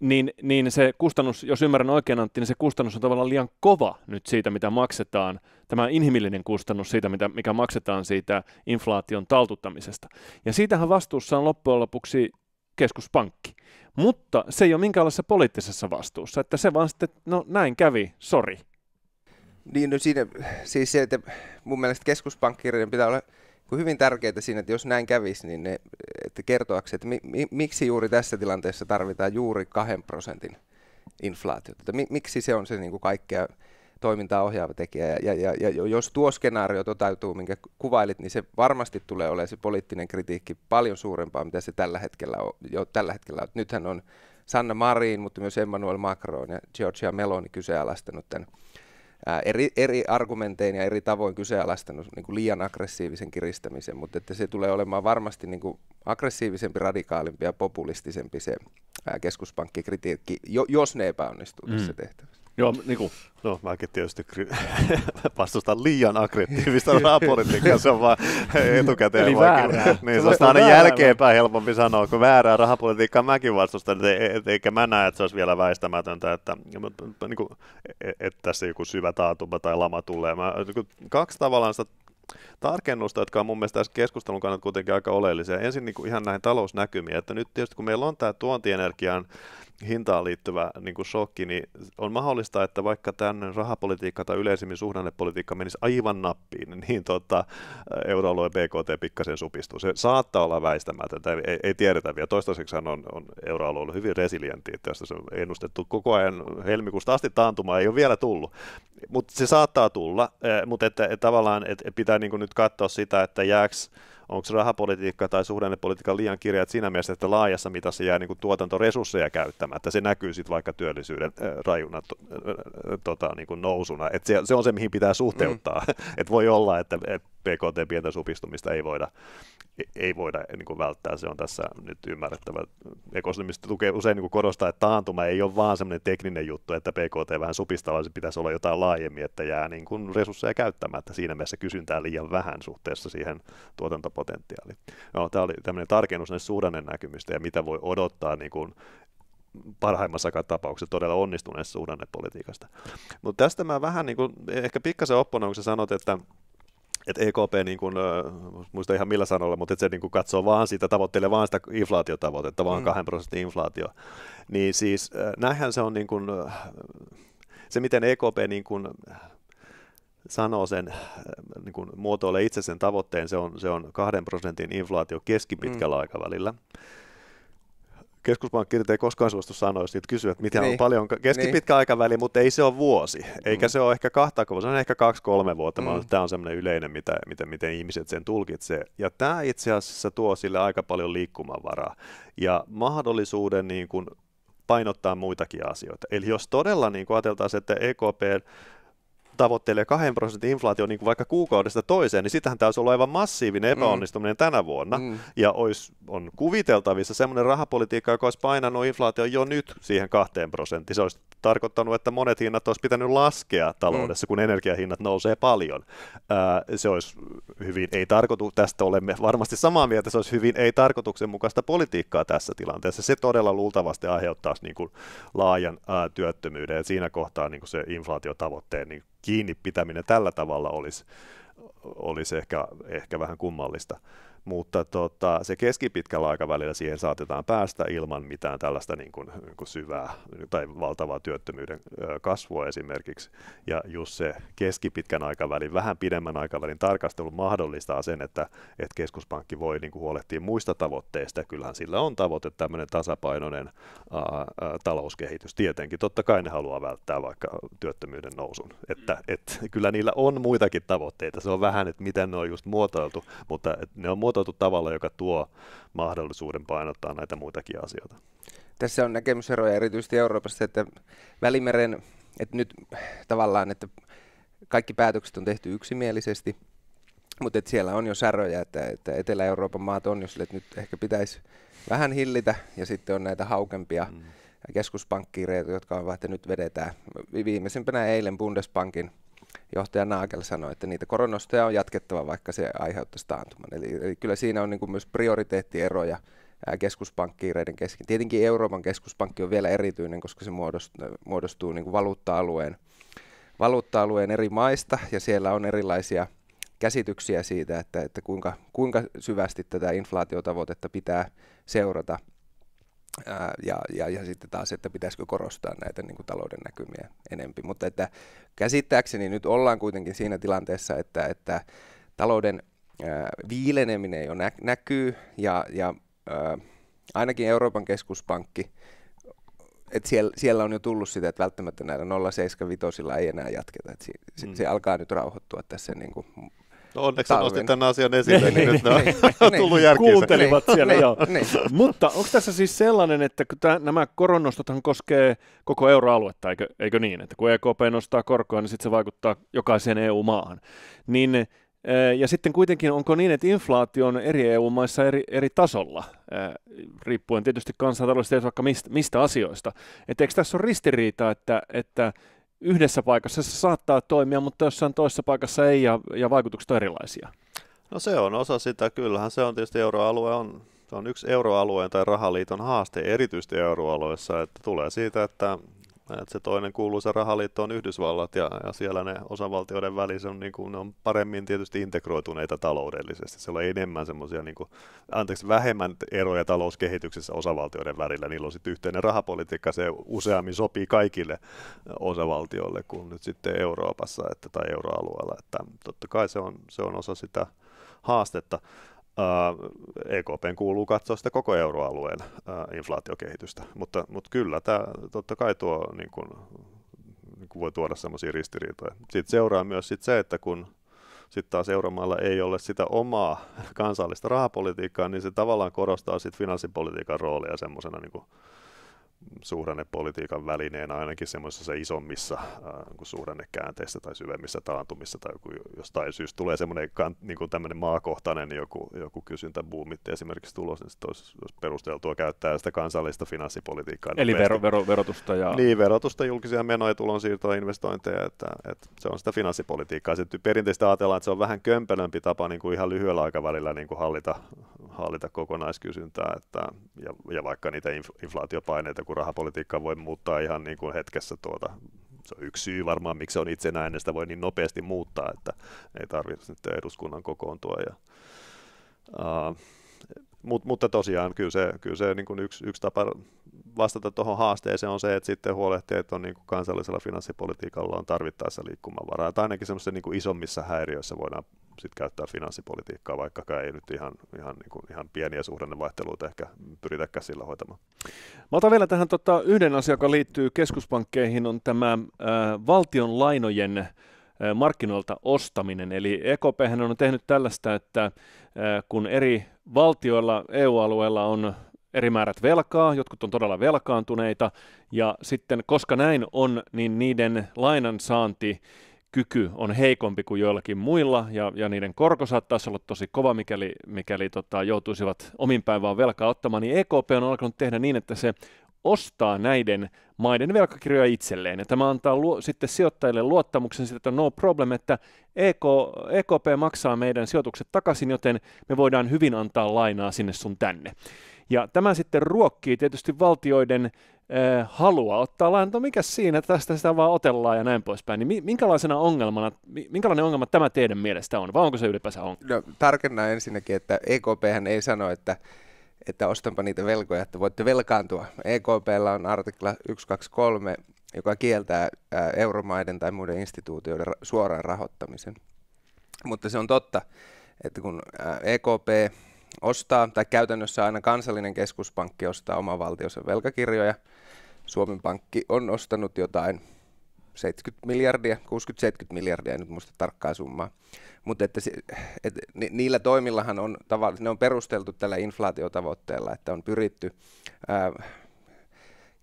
Speaker 1: Niin, niin se kustannus, jos ymmärrän oikein Antti, niin se kustannus on tavallaan liian kova nyt siitä, mitä maksetaan. Tämä inhimillinen kustannus siitä, mitä, mikä maksetaan siitä inflaation taltuttamisesta. Ja siitähän vastuussa on loppujen lopuksi keskuspankki. Mutta se ei ole minkäänlaisessa
Speaker 3: poliittisessa vastuussa, että se vaan sitten, no näin kävi, sori. Niin, no siinä, siis se, että mun mielestä keskuspankkirjojen pitää olla kuin hyvin tärkeää siinä, että jos näin kävisi, niin ne, että kertoakseen, että mi, mi, miksi juuri tässä tilanteessa tarvitaan juuri kahden prosentin inflaatiota. Että mi, miksi se on se niin kuin kaikkea toimintaa ohjaava tekijä. Ja, ja, ja, ja jos tuo skenaario toteutuu, minkä kuvailit, niin se varmasti tulee olemaan se poliittinen kritiikki paljon suurempaa, mitä se tällä hetkellä on. Jo tällä hetkellä Nythän on Sanna Marin, mutta myös Emmanuel Macron ja Georgia Meloni kyseenalaistanut tämän ää, eri, eri argumentein ja eri tavoin kyseenalaistanut niin kuin liian aggressiivisen kiristämisen, mutta että se tulee olemaan varmasti niin kuin aggressiivisempi, radikaalimpi ja populistisempi se keskuspankkikritiikki, jos ne epäonnistuu mm. tässä tehtävässä. Joo, niin kuin. No mäkin tietysti [laughs]
Speaker 2: vastustan liian aggressiivista [laughs] rahapolitiikkaa, se on vaan etukäteen Eli vaikea. Niin, se on aina jälkeenpäin helpompi sanoa, kun väärää rahapolitiikkaa mäkin vastustan, et, et, eikä mä näe, että se olisi vielä väistämätöntä, että, niin kuin, että tässä joku syvä taatuma tai lama tulee. Mä, niin kaksi tavallaan sitä tarkennusta, jotka on mun mielestä tässä keskustelun kannalta kuitenkin aika oleellisia. Ensin niin kuin ihan näihin talousnäkymiin, että nyt tietysti kun meillä on tämä tuontienergian hintaan liittyvä niin kuin shokki, niin on mahdollista, että vaikka tämän rahapolitiikka tai yleisimmin suhdannepolitiikka menisi aivan nappiin, niin, niin tuota, euroalueen BKT pikkasen supistuu. Se saattaa olla väistämätöntä, ei, ei tiedetä vielä. Toistaiseksi on, on euroalue ollut hyvin resilientti, että se on ennustettu koko ajan helmikuusta asti taantuma ei ole vielä tullut. Mutta se saattaa tulla, eh, mutta että, että tavallaan että pitää niin kuin nyt katsoa sitä, että jääks onko se rahapolitiikka tai suhdannepolitiikka liian kirjat siinä mielessä, että laajassa mitassa jää niin tuotantoresursseja käyttämättä. Se näkyy sitten vaikka työllisyyden äh, rajuna äh, äh, tota, niin nousuna. Et se, se on se, mihin pitää suhteuttaa. Mm. [laughs] että voi olla, että et PKT-pientä supistumista ei voida, ei voida niin kuin välttää, se on tässä nyt ymmärrettävä. Ekosystemistä tukee usein niin kuin korostaa, että taantuma ei ole vaan semmoinen tekninen juttu, että PKT vähän supistaa, vaan se pitäisi olla jotain laajemmin, että jää niin kuin resursseja käyttämättä. Siinä mielessä kysyntää liian vähän suhteessa siihen tuotantopotentiaaliin. No, tämä oli tämmöinen tarkennus näistä suhdannen näkymistä ja mitä voi odottaa niin kuin parhaimmassakaan tapauksessa todella onnistuneessa suhdannepolitiikasta. Mutta tästä mä vähän niin kuin, ehkä pikkasen opponoin, kun sä sanot, että et EKP, niin kun muista ihan millä sanoilla, mutta se niin katsoo vaan sitä, tavoittelee vaan sitä inflaatiotavoitetta, vaan mm. 2 prosentin inflaatio. Niin siis näinhän se on niin kun se, miten EKP niin kun sanoo sen, niin kun, muotoilee itse sen tavoitteen, se on, se on 2 prosentin inflaatio keskipitkällä mm. aikavälillä. Keskuspankki ei koskaan suostu sanoa siitä kysyä, että mitä niin. on paljon keskipitkä niin. aikaväli, mutta ei se ole vuosi, eikä mm. se ole ehkä kahta se on ehkä kaksi-kolme vuotta, mm. vaan tämä on semmoinen yleinen, mitä, miten, miten ihmiset sen tulkitsee. Ja tämä itse asiassa tuo sille aika paljon liikkumavaraa ja mahdollisuuden niin kuin painottaa muitakin asioita. Eli jos todella niin ajateltaisiin, että EKP tavoittelee 2 prosentin inflaatio niin kuin vaikka kuukaudesta toiseen, niin sitähän tämä olla aivan massiivinen mm. epäonnistuminen mm. tänä vuonna. Mm. Ja olisi, on kuviteltavissa semmoinen rahapolitiikka, joka olisi painanut inflaatio jo nyt siihen kahteen prosenttiin. Se olisi tarkoittanut, että monet hinnat olisi pitänyt laskea taloudessa, mm. kun energiahinnat nousee paljon. Ää, se olisi hyvin ei tarkoitu, tästä olemme varmasti samaa mieltä, se olisi hyvin ei tarkoituksenmukaista politiikkaa tässä tilanteessa. Se todella luultavasti aiheuttaisi niin kuin laajan ää, työttömyyden ja siinä kohtaa niin kuin se inflaatiotavoitteen niin kiinni pitäminen tällä tavalla olisi, olisi ehkä, ehkä vähän kummallista mutta tota, se keskipitkällä aikavälillä siihen saatetaan päästä ilman mitään tällaista niin kuin, niin kuin syvää tai valtavaa työttömyyden kasvua esimerkiksi. Ja just se keskipitkän aikavälin, vähän pidemmän aikavälin tarkastelu mahdollistaa sen, että, että keskuspankki voi niin kuin huolehtia muista tavoitteista. Kyllähän sillä on tavoite tämmöinen tasapainoinen ää, ää, talouskehitys. Tietenkin totta kai ne haluaa välttää vaikka työttömyyden nousun. Että, et, kyllä niillä on muitakin tavoitteita. Se on vähän, että miten ne on just muotoiltu, mutta ne on muotoiltu muotoiltu tavalla, joka tuo mahdollisuuden painottaa näitä muitakin asioita.
Speaker 3: Tässä on näkemyseroja erityisesti Euroopassa, että Välimeren, että nyt tavallaan, että kaikki päätökset on tehty yksimielisesti, mutta että siellä on jo säröjä, että, että Etelä-Euroopan maat on jo sille, että nyt ehkä pitäisi vähän hillitä, ja sitten on näitä haukempia mm. keskuspankkiireitä, jotka on että nyt vedetään. Viimeisimpänä eilen Bundesbankin johtaja Naakel sanoi, että niitä koronostoja on jatkettava, vaikka se aiheuttaisi taantuman. Eli, eli kyllä siinä on niin kuin myös prioriteettieroja keskuspankkiireiden kesken. Tietenkin Euroopan keskuspankki on vielä erityinen, koska se muodostuu, muodostuu niin kuin valuutta-alueen, valuutta-alueen eri maista, ja siellä on erilaisia käsityksiä siitä, että, että kuinka, kuinka syvästi tätä inflaatiotavoitetta pitää seurata – ja, ja, ja sitten taas, että pitäisikö korostaa näitä niin kuin talouden näkymiä enempi. Mutta että käsittääkseni nyt ollaan kuitenkin siinä tilanteessa, että, että talouden ää, viileneminen jo nä- näkyy ja, ja ää, ainakin Euroopan keskuspankki, että siellä, siellä on jo tullut sitä, että välttämättä näillä 075 ei enää jatketa. Että se, mm. se alkaa nyt rauhoittua tässä niin kuin No onneksi talven. nostit tämän asian esille, niin, niin nyt niin, ne on niin, [laughs] tullut niin, niin. Kuuntelivat niin, siellä, niin, joo. Niin. Mutta
Speaker 1: onko tässä siis sellainen, että kun tämän, nämä koronnostothan koskee koko euroaluetta, eikö, eikö niin? Että kun EKP nostaa korkoa, niin sitten se vaikuttaa jokaiseen EU-maahan. Niin eh, ja sitten kuitenkin onko niin, että inflaatio on eri EU-maissa eri, eri tasolla, eh, riippuen tietysti kansantaloudesta vaikka mistä, mistä asioista. Että eikö tässä ole ristiriita, että, että yhdessä paikassa se saattaa toimia, mutta jossain toisessa paikassa ei ja, ja vaikutukset on erilaisia.
Speaker 2: No se on osa sitä, kyllähän se on tietysti euroalue on, se on yksi euroalueen tai rahaliiton haaste erityisesti euroalueessa, että tulee siitä, että et se toinen kuuluisa rahaliitto on Yhdysvallat ja, ja siellä ne osavaltioiden välissä on, niin kuin, ne on paremmin tietysti integroituneita taloudellisesti. Siellä on enemmän semmoisia, niin anteeksi, vähemmän eroja talouskehityksessä osavaltioiden välillä. Niillä on sitten yhteinen rahapolitiikka, se useammin sopii kaikille osavaltioille kuin nyt sitten Euroopassa että, tai euroalueella. Että totta kai se on, se on osa sitä haastetta. EKPn kuuluu katsoa sitä koko euroalueen inflaatiokehitystä, mutta, mutta kyllä tämä totta kai tuo niin kun, niin kun voi tuoda semmoisia ristiriitoja. Sitten seuraa myös sit se, että kun sitten taas euromailla ei ole sitä omaa kansallista rahapolitiikkaa, niin se tavallaan korostaa sit finanssipolitiikan roolia semmoisena niin suhdannepolitiikan välineen ainakin semmoisessa isommissa äh, niin suhdannekäänteissä tai syvemmissä taantumissa tai joku, jostain syystä tulee semmoinen niin kuin tämmöinen maakohtainen joku, joku kysyntäbuumi, esimerkiksi tulos, niin sitten olisi, olisi perusteltua käyttää sitä kansallista finanssipolitiikkaa. Eli vero, vero, verotusta ja... Niin, verotusta, julkisia menoja, tulonsiirtoja, investointeja, että, että se on sitä finanssipolitiikkaa. Sitten perinteistä ajatellaan, että se on vähän kömpelömpi tapa niin kuin ihan lyhyellä aikavälillä niin kuin hallita, hallita kokonaiskysyntää että, ja, ja vaikka niitä inflaatiopaineita, kun kun rahapolitiikka voi muuttaa ihan niin kuin hetkessä tuota, se on yksi syy varmaan, miksi se on itsenäinen, sitä voi niin nopeasti muuttaa, että ei tarvitse nyt eduskunnan kokoontua. Ja, uh, mut, mutta tosiaan kyllä se, kyllä se niin kuin yksi, yksi tapa vastata tuohon haasteeseen on se, että sitten huolehtii, että on niin kuin kansallisella finanssipolitiikalla on tarvittaessa liikkumavaraa, tai ainakin semmoisissa niin kuin isommissa häiriöissä voidaan sit käyttää finanssipolitiikkaa, vaikka ei nyt ihan, ihan, niin kuin, ihan pieniä suhdannevaihteluita ehkä pyritäkään sillä hoitamaan.
Speaker 1: Mä otan vielä tähän tota, yhden asian, joka liittyy keskuspankkeihin, on tämä ää, äh, valtion lainojen äh, markkinoilta ostaminen. Eli EKP on tehnyt tällaista, että äh, kun eri valtioilla EU-alueella on eri määrät velkaa, jotkut on todella velkaantuneita, ja sitten koska näin on, niin niiden lainansaanti saanti kyky on heikompi kuin joillakin muilla, ja, ja niiden korko saattaisi olla tosi kova, mikäli, mikäli tota, joutuisivat omin päin vaan velkaa ottamaan, niin EKP on alkanut tehdä niin, että se ostaa näiden maiden velkakirjoja itselleen. Ja tämä antaa luo, sitten sijoittajille luottamuksen siitä, että no problem, että EK, EKP maksaa meidän sijoitukset takaisin, joten me voidaan hyvin antaa lainaa sinne sun tänne. Ja tämä sitten ruokkii tietysti valtioiden Eh, halua ottaa lainaa, no mikä siinä, tästä sitä vaan otellaan ja näin poispäin, niin minkälaisena ongelmana, minkälainen
Speaker 3: ongelma tämä teidän mielestä on, vai onko se ylipäänsä ongelma? No, tarkennan ensinnäkin, että EKP ei sano, että että ostanpa niitä velkoja, että voitte velkaantua. EKPllä on artikla 123, joka kieltää euromaiden tai muiden instituutioiden suoran rahoittamisen. Mutta se on totta, että kun EKP ostaa, tai käytännössä aina kansallinen keskuspankki ostaa oma valtionsa velkakirjoja. Suomen Pankki on ostanut jotain 70 miljardia, 60-70 miljardia, en nyt muista tarkkaa summaa. Mutta että, että niillä toimillahan on, ne on perusteltu tällä inflaatiotavoitteella, että on pyritty ää,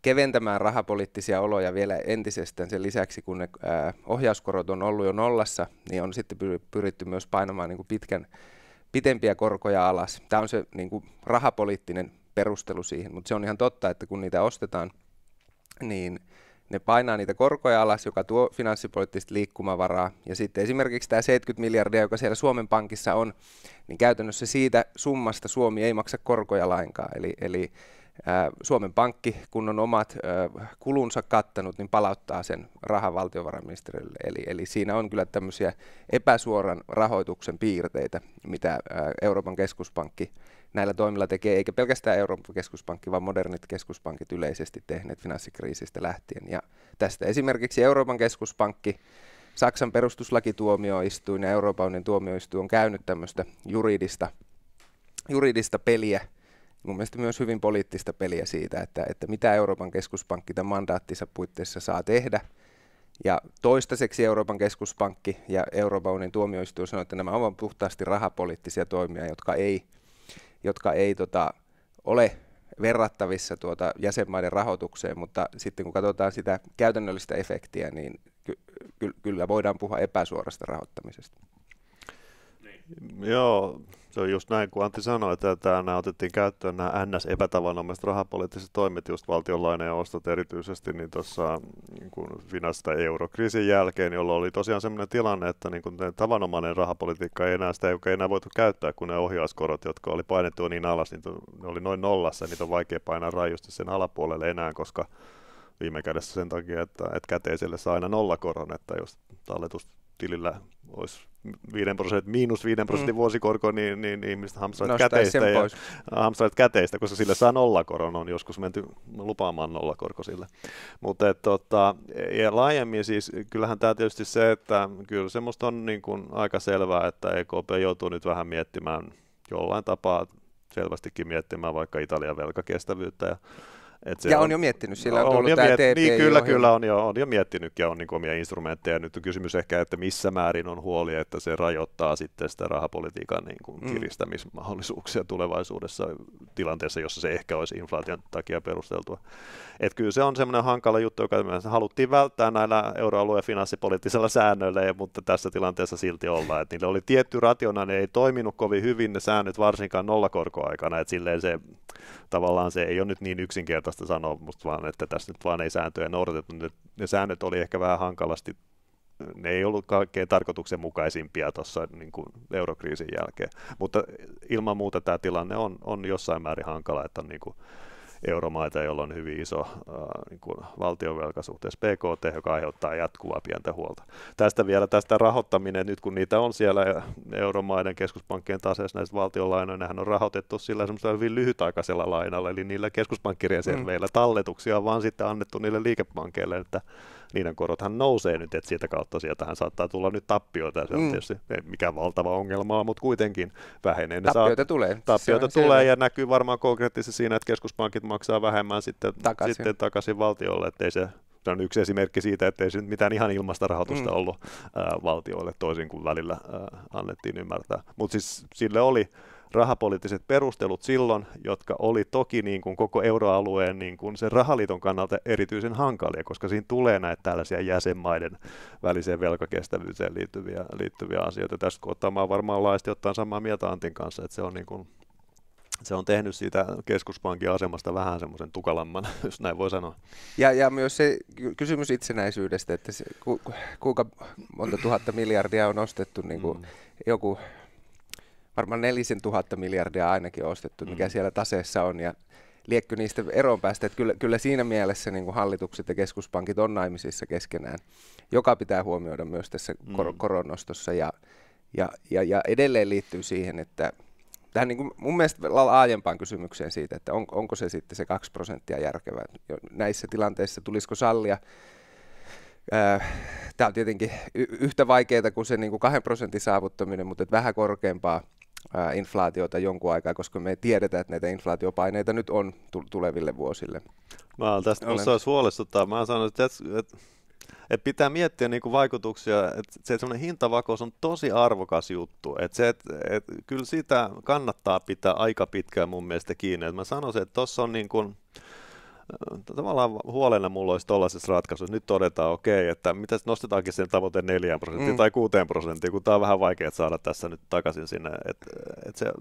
Speaker 3: keventämään rahapoliittisia oloja vielä entisestään sen lisäksi, kun ne ää, ohjauskorot on ollut jo nollassa, niin on sitten pyritty myös painamaan niin kuin pitkän pitempiä korkoja alas. Tämä on se niin kuin rahapoliittinen perustelu siihen, mutta se on ihan totta, että kun niitä ostetaan, niin ne painaa niitä korkoja alas, joka tuo finanssipoliittista liikkumavaraa. Ja sitten esimerkiksi tämä 70 miljardia, joka siellä Suomen Pankissa on, niin käytännössä siitä summasta Suomi ei maksa korkoja lainkaan. Eli, eli Suomen Pankki, kun on omat kulunsa kattanut, niin palauttaa sen rahan valtiovarainministeriölle. Eli, eli siinä on kyllä tämmöisiä epäsuoran rahoituksen piirteitä, mitä Euroopan keskuspankki näillä toimilla tekee, eikä pelkästään Euroopan keskuspankki, vaan modernit keskuspankit yleisesti tehneet finanssikriisistä lähtien. Ja tästä esimerkiksi Euroopan keskuspankki Saksan perustuslakituomioistuin ja Euroopan unionin tuomioistuin on käynyt tämmöistä juridista, juridista peliä – mun mielestä myös hyvin poliittista peliä siitä, että, että mitä Euroopan keskuspankki tämän mandaattinsa puitteissa saa tehdä. Ja toistaiseksi Euroopan keskuspankki ja Euroopan unionin tuomioistuin sanoo, että nämä ovat puhtaasti rahapoliittisia toimia, jotka ei, jotka ei tota, ole verrattavissa tuota jäsenmaiden rahoitukseen, mutta sitten kun katsotaan sitä käytännöllistä efektiä, niin ky- ky- kyllä voidaan puhua epäsuorasta rahoittamisesta.
Speaker 2: Joo, se on just näin, kuin Antti sanoi, että tämä otettiin käyttöön nämä NS-epätavanomaiset rahapoliittiset toimet, just valtionlaina ja ostot erityisesti, niin tuossa niin mm, finanssista eurokriisin jälkeen, jolloin oli tosiaan sellainen tilanne, että niin kuin tavanomainen rahapolitiikka ei enää, sitä ei enää voitu käyttää, kun ne ohjauskorot, jotka oli painettu niin alas, niin ne oli noin nollassa, niitä on vaikea painaa rajusti sen alapuolelle enää, koska viime kädessä sen takia, että, että käteiselle saa aina nollakoron, että jos talletus tilillä olisi 5 prosentin, miinus 5 prosentin mm. vuosikorko, niin, niin, niin ihmiset hamstraat käteistä, ja, hamstraat käteistä, koska sillä saa nollakoron, on joskus menty lupaamaan nollakorko sillä. Mutta et, tota, ja laajemmin siis, kyllähän tämä tietysti se, että kyllä semmoista on niin kuin aika selvää, että EKP joutuu nyt vähän miettimään jollain tapaa selvästikin miettimään vaikka Italian velkakestävyyttä ja et se ja on, on jo miettinyt, sillä on, on tullut miet- tämä Niin, kyllä, kyllä on jo, on jo miettinyt ja on niin omia instrumentteja. Nyt on kysymys ehkä, että missä määrin on huoli, että se rajoittaa sitten sitä rahapolitiikan niin kuin mm. kiristämismahdollisuuksia tulevaisuudessa tilanteessa, jossa se ehkä olisi inflaation takia perusteltua. Et kyllä se on semmoinen hankala juttu, joka me haluttiin välttää näillä euroalueen finanssipoliittisilla säännöillä, mutta tässä tilanteessa silti ollaan. Et niillä oli tietty rationa, ne ei toiminut kovin hyvin ne säännöt varsinkaan nollakorkoaikana, että silleen se tavallaan se ei ole nyt niin yksinkertainen yksinkertaista sanoa, mutta vaan, että tässä nyt vaan ei sääntöjä noudatettu. Ne säännöt oli ehkä vähän hankalasti, ne ei ollut kaikkein tarkoituksenmukaisimpia tuossa niin kuin eurokriisin jälkeen. Mutta ilman muuta tämä tilanne on, on jossain määrin hankala, että on niin kuin, euromaita, joilla on hyvin iso äh, niin kuin valtionvelka suhteessa PKT, joka aiheuttaa jatkuvaa pientä huolta. Tästä vielä tästä rahoittaminen, nyt kun niitä on siellä euromaiden keskuspankkien taseessa näistä valtionlainoja, nehän on rahoitettu sillä semmoisella hyvin lyhytaikaisella lainalla, eli niillä keskuspankkireserveillä mm. talletuksia on vaan sitten annettu niille liikepankeille, että niiden korothan nousee nyt, että sieltä kautta sieltähän saattaa tulla nyt tappioita, se on mm. tietysti mikään valtava ongelma, mutta kuitenkin vähenee. Ne tappioita saa, tulee. Tappioita se tulee selvä. ja näkyy varmaan konkreettisesti siinä, että keskuspankit maksaa vähemmän sitten takaisin, sitten takaisin valtiolle, ettei se se on yksi esimerkki siitä, että ei mitään ihan ilmasta rahoitusta mm. ollut ä, valtioille toisin kuin välillä ä, annettiin ymmärtää. Mutta siis sille oli rahapoliittiset perustelut silloin, jotka oli toki niin kuin koko euroalueen niin kuin sen rahaliiton kannalta erityisen hankalia, koska siinä tulee näitä tällaisia jäsenmaiden väliseen velkakestävyyteen liittyviä, liittyviä asioita. Tästä kun ottamaan varmaan laajasti ottaen samaa mieltä Antin kanssa, että se on niin kuin se on tehnyt siitä keskuspankin asemasta vähän semmoisen tukalamman, [laughs] jos näin voi sanoa.
Speaker 3: Ja, ja myös se kysymys itsenäisyydestä, että se, ku, kuinka monta tuhatta miljardia on ostettu niin kuin mm. joku varmaan nelisen tuhatta miljardia ainakin ostettu, mikä mm. siellä taseessa on, ja liekky niistä eroon päästä. Että kyllä, kyllä siinä mielessä niin kuin hallitukset ja keskuspankit on naimisissa keskenään, joka pitää huomioida myös tässä kor- mm. koronostossa, ja, ja, ja, ja edelleen liittyy siihen, että tähän niin kuin mun mielestä laajempaan kysymykseen siitä, että on, onko se sitten se 2 prosenttia järkevää. Näissä tilanteissa tulisiko sallia Tämä on tietenkin yhtä vaikeaa kuin se niin kuin 2 prosentin saavuttaminen, mutta vähän korkeampaa inflaatiota jonkun aikaa, koska me tiedetään, että näitä inflaatiopaineita nyt on tuleville vuosille.
Speaker 2: Mä olen tästä, olen... olisi huolestuttaa. Mä sanon, että, että, että pitää miettiä niinku vaikutuksia, että se semmoinen hintavakaus on tosi arvokas juttu. Että se, että, että kyllä sitä kannattaa pitää aika pitkään mun mielestä kiinni. Et mä sanoisin, että tuossa on niin kuin, tavallaan huolena mulla olisi tuollaisessa ratkaisussa, nyt todetaan, okei, okay, että mitä nostetaankin sen tavoite 4 prosenttia mm. tai 6 prosenttia, kun tämä on vähän vaikea saada tässä nyt takaisin sinne, että et se,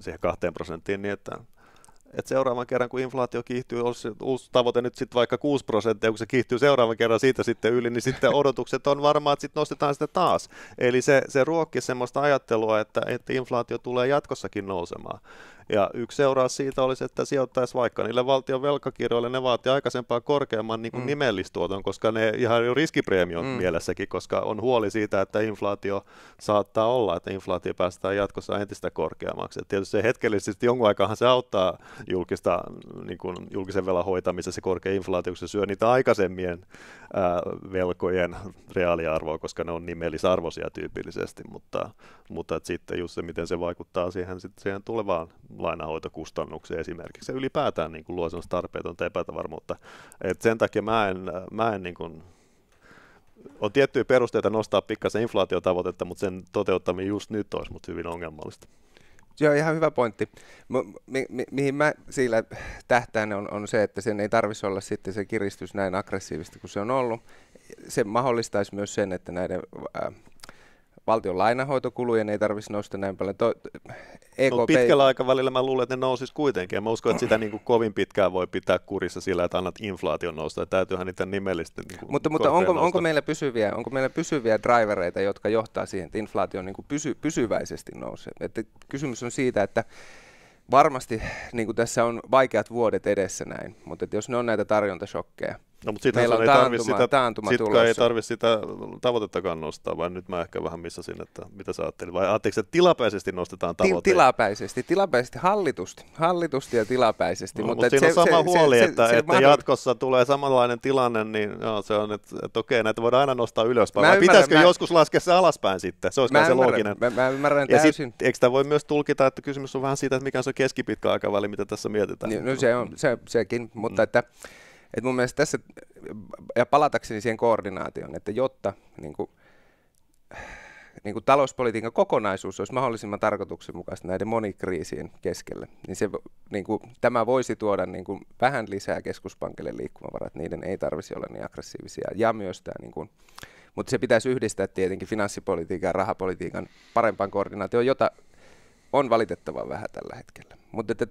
Speaker 2: siihen 2 prosenttiin, niin että et seuraavan kerran, kun inflaatio kiihtyy, olisi uusi tavoite nyt sitten vaikka 6 prosenttia, kun se kiihtyy seuraavan kerran siitä sitten yli, niin sitten odotukset on varmaan, että sitten nostetaan sitä taas. Eli se, se ruokki semmoista ajattelua, että, että inflaatio tulee jatkossakin nousemaan. Ja yksi seuraus siitä olisi, että sijoittaisi vaikka niille valtion velkakirjoille, ne vaatii aikaisempaa korkeamman niin kuin mm. nimellistuoton, koska ne ihan jo riskipreemion mm. mielessäkin, koska on huoli siitä, että inflaatio saattaa olla, että inflaatio päästään jatkossa entistä korkeammaksi. Et tietysti se hetkellisesti jonkun aikahan se auttaa julkista, niin kuin julkisen velan hoitamisessa se korkea inflaatio, kun se syö niitä aikaisemmien ää, velkojen reaaliarvoa, koska ne on nimellisarvoisia tyypillisesti, mutta, mutta sitten just se, miten se vaikuttaa siihen, sit siihen tulevaan lainahoitokustannuksia esimerkiksi. Se ylipäätään niin kuin luo sellaista tarpeetonta epätavarmuutta. Et sen takia mä en, mä en niin kuin, on tiettyjä perusteita nostaa pikkasen inflaatiotavoitetta, mutta sen
Speaker 3: toteuttaminen just nyt olisi mut hyvin ongelmallista. Joo, ihan hyvä pointti. Mi- mi- mihin mä sillä tähtään on, on se, että sen ei tarvitsisi olla sitten se kiristys näin aggressiivista kuin se on ollut. Se mahdollistaisi myös sen, että näiden äh, valtion lainahoitokulujen ei tarvitsisi nousta näin paljon. To, EKP... no, e pitkällä
Speaker 2: aikavälillä mä luulen, että ne nousisi kuitenkin. Ja mä uskon, että sitä niin kuin kovin pitkään voi pitää kurissa sillä, että annat inflaation nousta. Ja täytyyhän niitä nimellisesti niin kuin Mutta, mutta onko, onko, meillä
Speaker 3: pysyviä, onko meillä pysyviä drivereita, jotka johtaa siihen, että inflaatio niin kuin pysy, pysyväisesti nousee? Että kysymys on siitä, että varmasti niin kuin tässä on vaikeat vuodet edessä näin, mutta että jos ne on näitä tarjontashokkeja, No, mutta meillä on taantuma, sitä, taantuma tulossa. ei tarvitse
Speaker 2: sitä tavoitettakaan nostaa, vaan nyt mä ehkä vähän missasin, että mitä sä ajattelit. Vai ajatteliko, että tilapäisesti nostetaan tavoite?
Speaker 3: Tilapäisesti, tilapäisesti, hallitusti,
Speaker 2: hallitusti ja tilapäisesti. No, mutta, mutta siinä se, on sama se, huoli, se, että, se, se, että mahdoll... jatkossa tulee samanlainen tilanne, niin joo, se on, että, että okei, näitä voidaan aina nostaa ylöspäin. Vai ymmärrän, pitäisikö mä... joskus laskea se alaspäin sitten? Se olisi se looginen. Mä, mä ymmärrän ja täysin.
Speaker 3: Sit, eikö sitä voi myös tulkita, että kysymys on vähän siitä, että mikä on se keskipitkä aikaväli, mitä tässä mietitään? No, no se on, se, sekin, mutta mm. että et mun mielestä tässä, ja palatakseni siihen koordinaatioon, että jotta niin kuin, niin kuin talouspolitiikan kokonaisuus olisi mahdollisimman tarkoituksenmukaista näiden monikriisien keskellä, niin, se, niin kuin, tämä voisi tuoda niin kuin, vähän lisää keskuspankille liikkumavarat, niiden ei tarvisi olla niin aggressiivisia, ja myös tämä niin kuin, mutta se pitäisi yhdistää tietenkin finanssipolitiikan ja rahapolitiikan parempaan koordinaatioon, jota on valitettavan vähän tällä hetkellä. Mutta että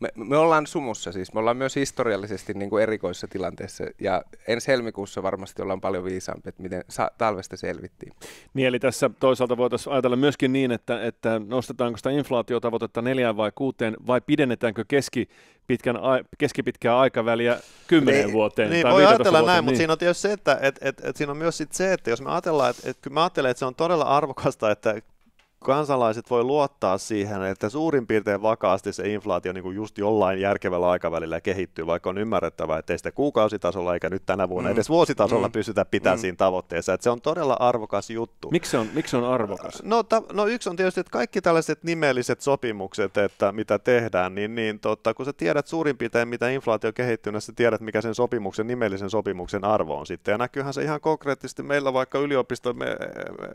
Speaker 3: me, me ollaan sumussa siis, me ollaan myös historiallisesti niin kuin erikoissa tilanteessa ja ensi helmikuussa varmasti ollaan paljon viisaampi, että miten sa- talvesta selvittiin. Niin eli tässä toisaalta
Speaker 1: voitaisiin ajatella myöskin niin, että, että nostetaanko sitä inflaatiotavoitetta neljään vai kuuteen vai pidennetäänkö keski, pitkän, keskipitkää aikaväliä kymmenen niin, vuoteen. Niin, tai voi ajatella vuoteen, näin, niin. mutta siinä
Speaker 2: on tietysti se, että et, et, et siinä on myös sit se, että jos me ajatellaan, että et, kyllä mä ajattelen, että se on todella arvokasta, että kansalaiset voi luottaa siihen, että suurin piirtein vakaasti se inflaatio niin kuin just jollain järkevällä aikavälillä kehittyy, vaikka on ymmärrettävää, että ei sitä kuukausitasolla eikä nyt tänä vuonna mm. edes vuositasolla mm. pysytä pitämään mm. siinä tavoitteessa. Että se on todella arvokas juttu. Miksi se on, miksi on arvokas? No, ta, no yksi on tietysti, että kaikki tällaiset nimelliset sopimukset, että mitä tehdään, niin, niin totta, kun sä tiedät suurin piirtein, mitä inflaatio kehittyy, niin sä tiedät, mikä sen sopimuksen, nimellisen sopimuksen arvo on sitten. Ja näkyyhän se ihan konkreettisesti meillä vaikka yliopisto, me,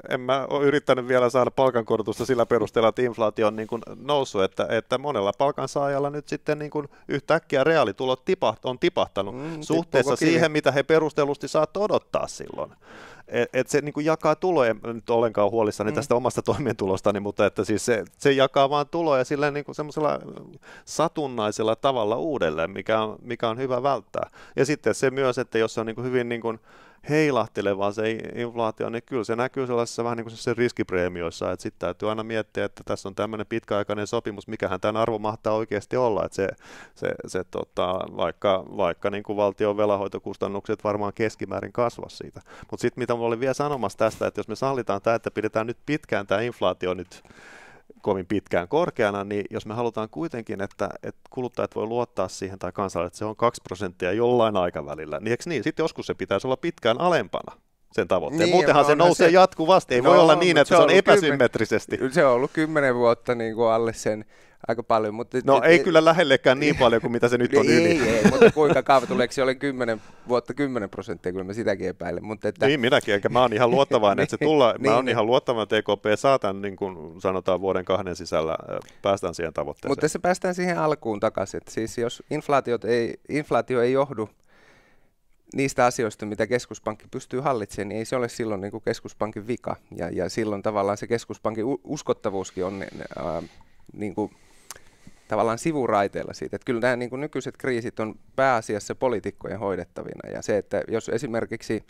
Speaker 2: en mä ole yrittänyt vielä saada palkan palkankorotusta sillä perusteella, että inflaatio on niin kuin noussut, että, että monella palkansaajalla nyt sitten niin kuin yhtäkkiä reaalitulot tipaht, on tipahtanut mm, suhteessa siihen, mitä he perustellusti saat odottaa silloin. Et, et se niin kuin jakaa tuloja, en nyt ollenkaan huolissani mm. tästä omasta toimeentulostani, mutta että siis se, se jakaa vaan tuloja sillä niin kuin semmoisella satunnaisella tavalla uudelleen, mikä on, mikä on hyvä välttää. Ja sitten se myös, että jos se on niin kuin hyvin niin kuin heilahtelevaa se inflaatio, niin kyllä se näkyy sellaisessa vähän niin kuin se riskipreemioissa, että sitten täytyy aina miettiä, että tässä on tämmöinen pitkäaikainen sopimus, mikähän tämän arvo mahtaa oikeasti olla, että se, se, se tota, vaikka, vaikka niin kuin valtion velahoitokustannukset varmaan keskimäärin kasva siitä. Mutta sitten mitä minulla oli vielä sanomassa tästä, että jos me sallitaan tämä, että pidetään nyt pitkään tämä inflaatio nyt kovin pitkään korkeana, niin jos me halutaan kuitenkin, että, että kuluttajat voi luottaa siihen tai kansalle, että se on 2 prosenttia jollain aikavälillä, niin eikö niin? Sitten joskus se
Speaker 3: pitäisi olla pitkään alempana sen tavoitteen. Niin, Muutenhan se nousee se... jatkuvasti. Ei no, voi olla niin, että se on epäsymmetrisesti. Kymmen, se on ollut kymmenen vuotta niin kuin alle sen aika paljon. Mutta, no et, ei et, kyllä lähellekään niin paljon kuin mitä se nyt on ei, niin, yli. Ei, ei, mutta kuinka se oli 10 vuotta 10 prosenttia, kyllä mä sitäkin epäilen. Mutta että... Niin minäkin, enkä mä oon ihan luottavainen, että se niin, tulla, niin, mä oon niin. ihan luottavainen, että EKP saa tämän niin kuin sanotaan vuoden kahden sisällä, päästään siihen tavoitteeseen. Mutta tässä päästään siihen alkuun takaisin, että siis jos inflaatiot ei, inflaatio ei johdu niistä asioista, mitä keskuspankki pystyy hallitsemaan, niin ei se ole silloin niin kuin keskuspankin vika. Ja, ja silloin tavallaan se keskuspankin uskottavuuskin on ää, niin kuin tavallaan sivuraiteella siitä. Että kyllä nämä niin kuin nykyiset kriisit on pääasiassa poliitikkojen hoidettavina. Ja se, että jos esimerkiksi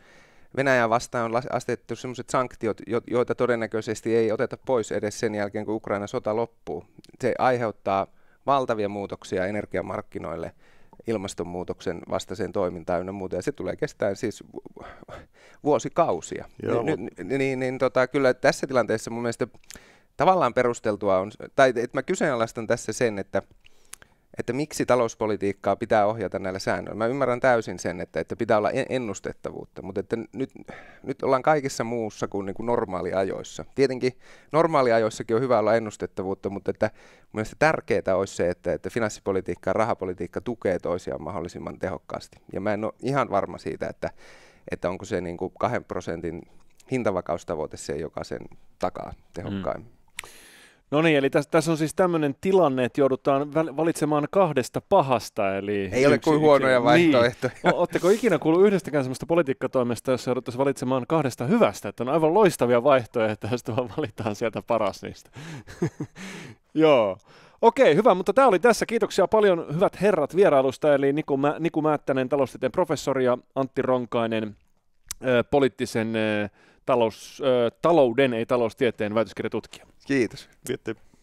Speaker 3: Venäjä vastaan on asetettu sellaiset sanktiot, joita todennäköisesti ei oteta pois edes sen jälkeen, kun Ukraina sota loppuu, se aiheuttaa valtavia muutoksia energiamarkkinoille ilmastonmuutoksen vastaiseen toimintaan ynnä muuta, ja se tulee kestään siis vuosikausia. Joo. Ni, niin, niin, niin tota, kyllä tässä tilanteessa mun mielestä tavallaan perusteltua on, tai että mä kyseenalaistan tässä sen, että, että miksi talouspolitiikkaa pitää ohjata näillä säännöillä. Mä ymmärrän täysin sen, että, että pitää olla ennustettavuutta, mutta että nyt, nyt ollaan kaikessa muussa kuin, niin kuin normaaliajoissa. Tietenkin normaaliajoissakin on hyvä olla ennustettavuutta, mutta että mielestäni tärkeää olisi se, että, että finanssipolitiikka ja rahapolitiikka tukee toisiaan mahdollisimman tehokkaasti. Ja mä en ole ihan varma siitä, että, että onko se niin kuin kahden prosentin hintavakaustavoite se, joka sen takaa mm. tehokkaimmin. Mm. No niin, eli tässä, täs on siis tämmöinen tilanne, että joudutaan valitsemaan
Speaker 1: kahdesta pahasta. Eli Ei yksi, ole kuin huonoja niin. vaihtoehtoja. Niin. Oletteko ikinä kuullut yhdestäkään semmoista politiikkatoimesta, jossa jouduttaisiin valitsemaan kahdesta hyvästä? Että on aivan loistavia vaihtoehtoja, jos vaan valitaan sieltä paras niistä. [laughs] Joo. Okei, hyvä, mutta tämä oli tässä. Kiitoksia paljon hyvät herrat vierailusta, eli Niku, Mä, Niku Määttänen, taloustieteen professori ja Antti Ronkainen, äh, poliittisen äh, talous, talouden, ei taloustieteen väitöskirjatutkija. Kiitos. Kiitos.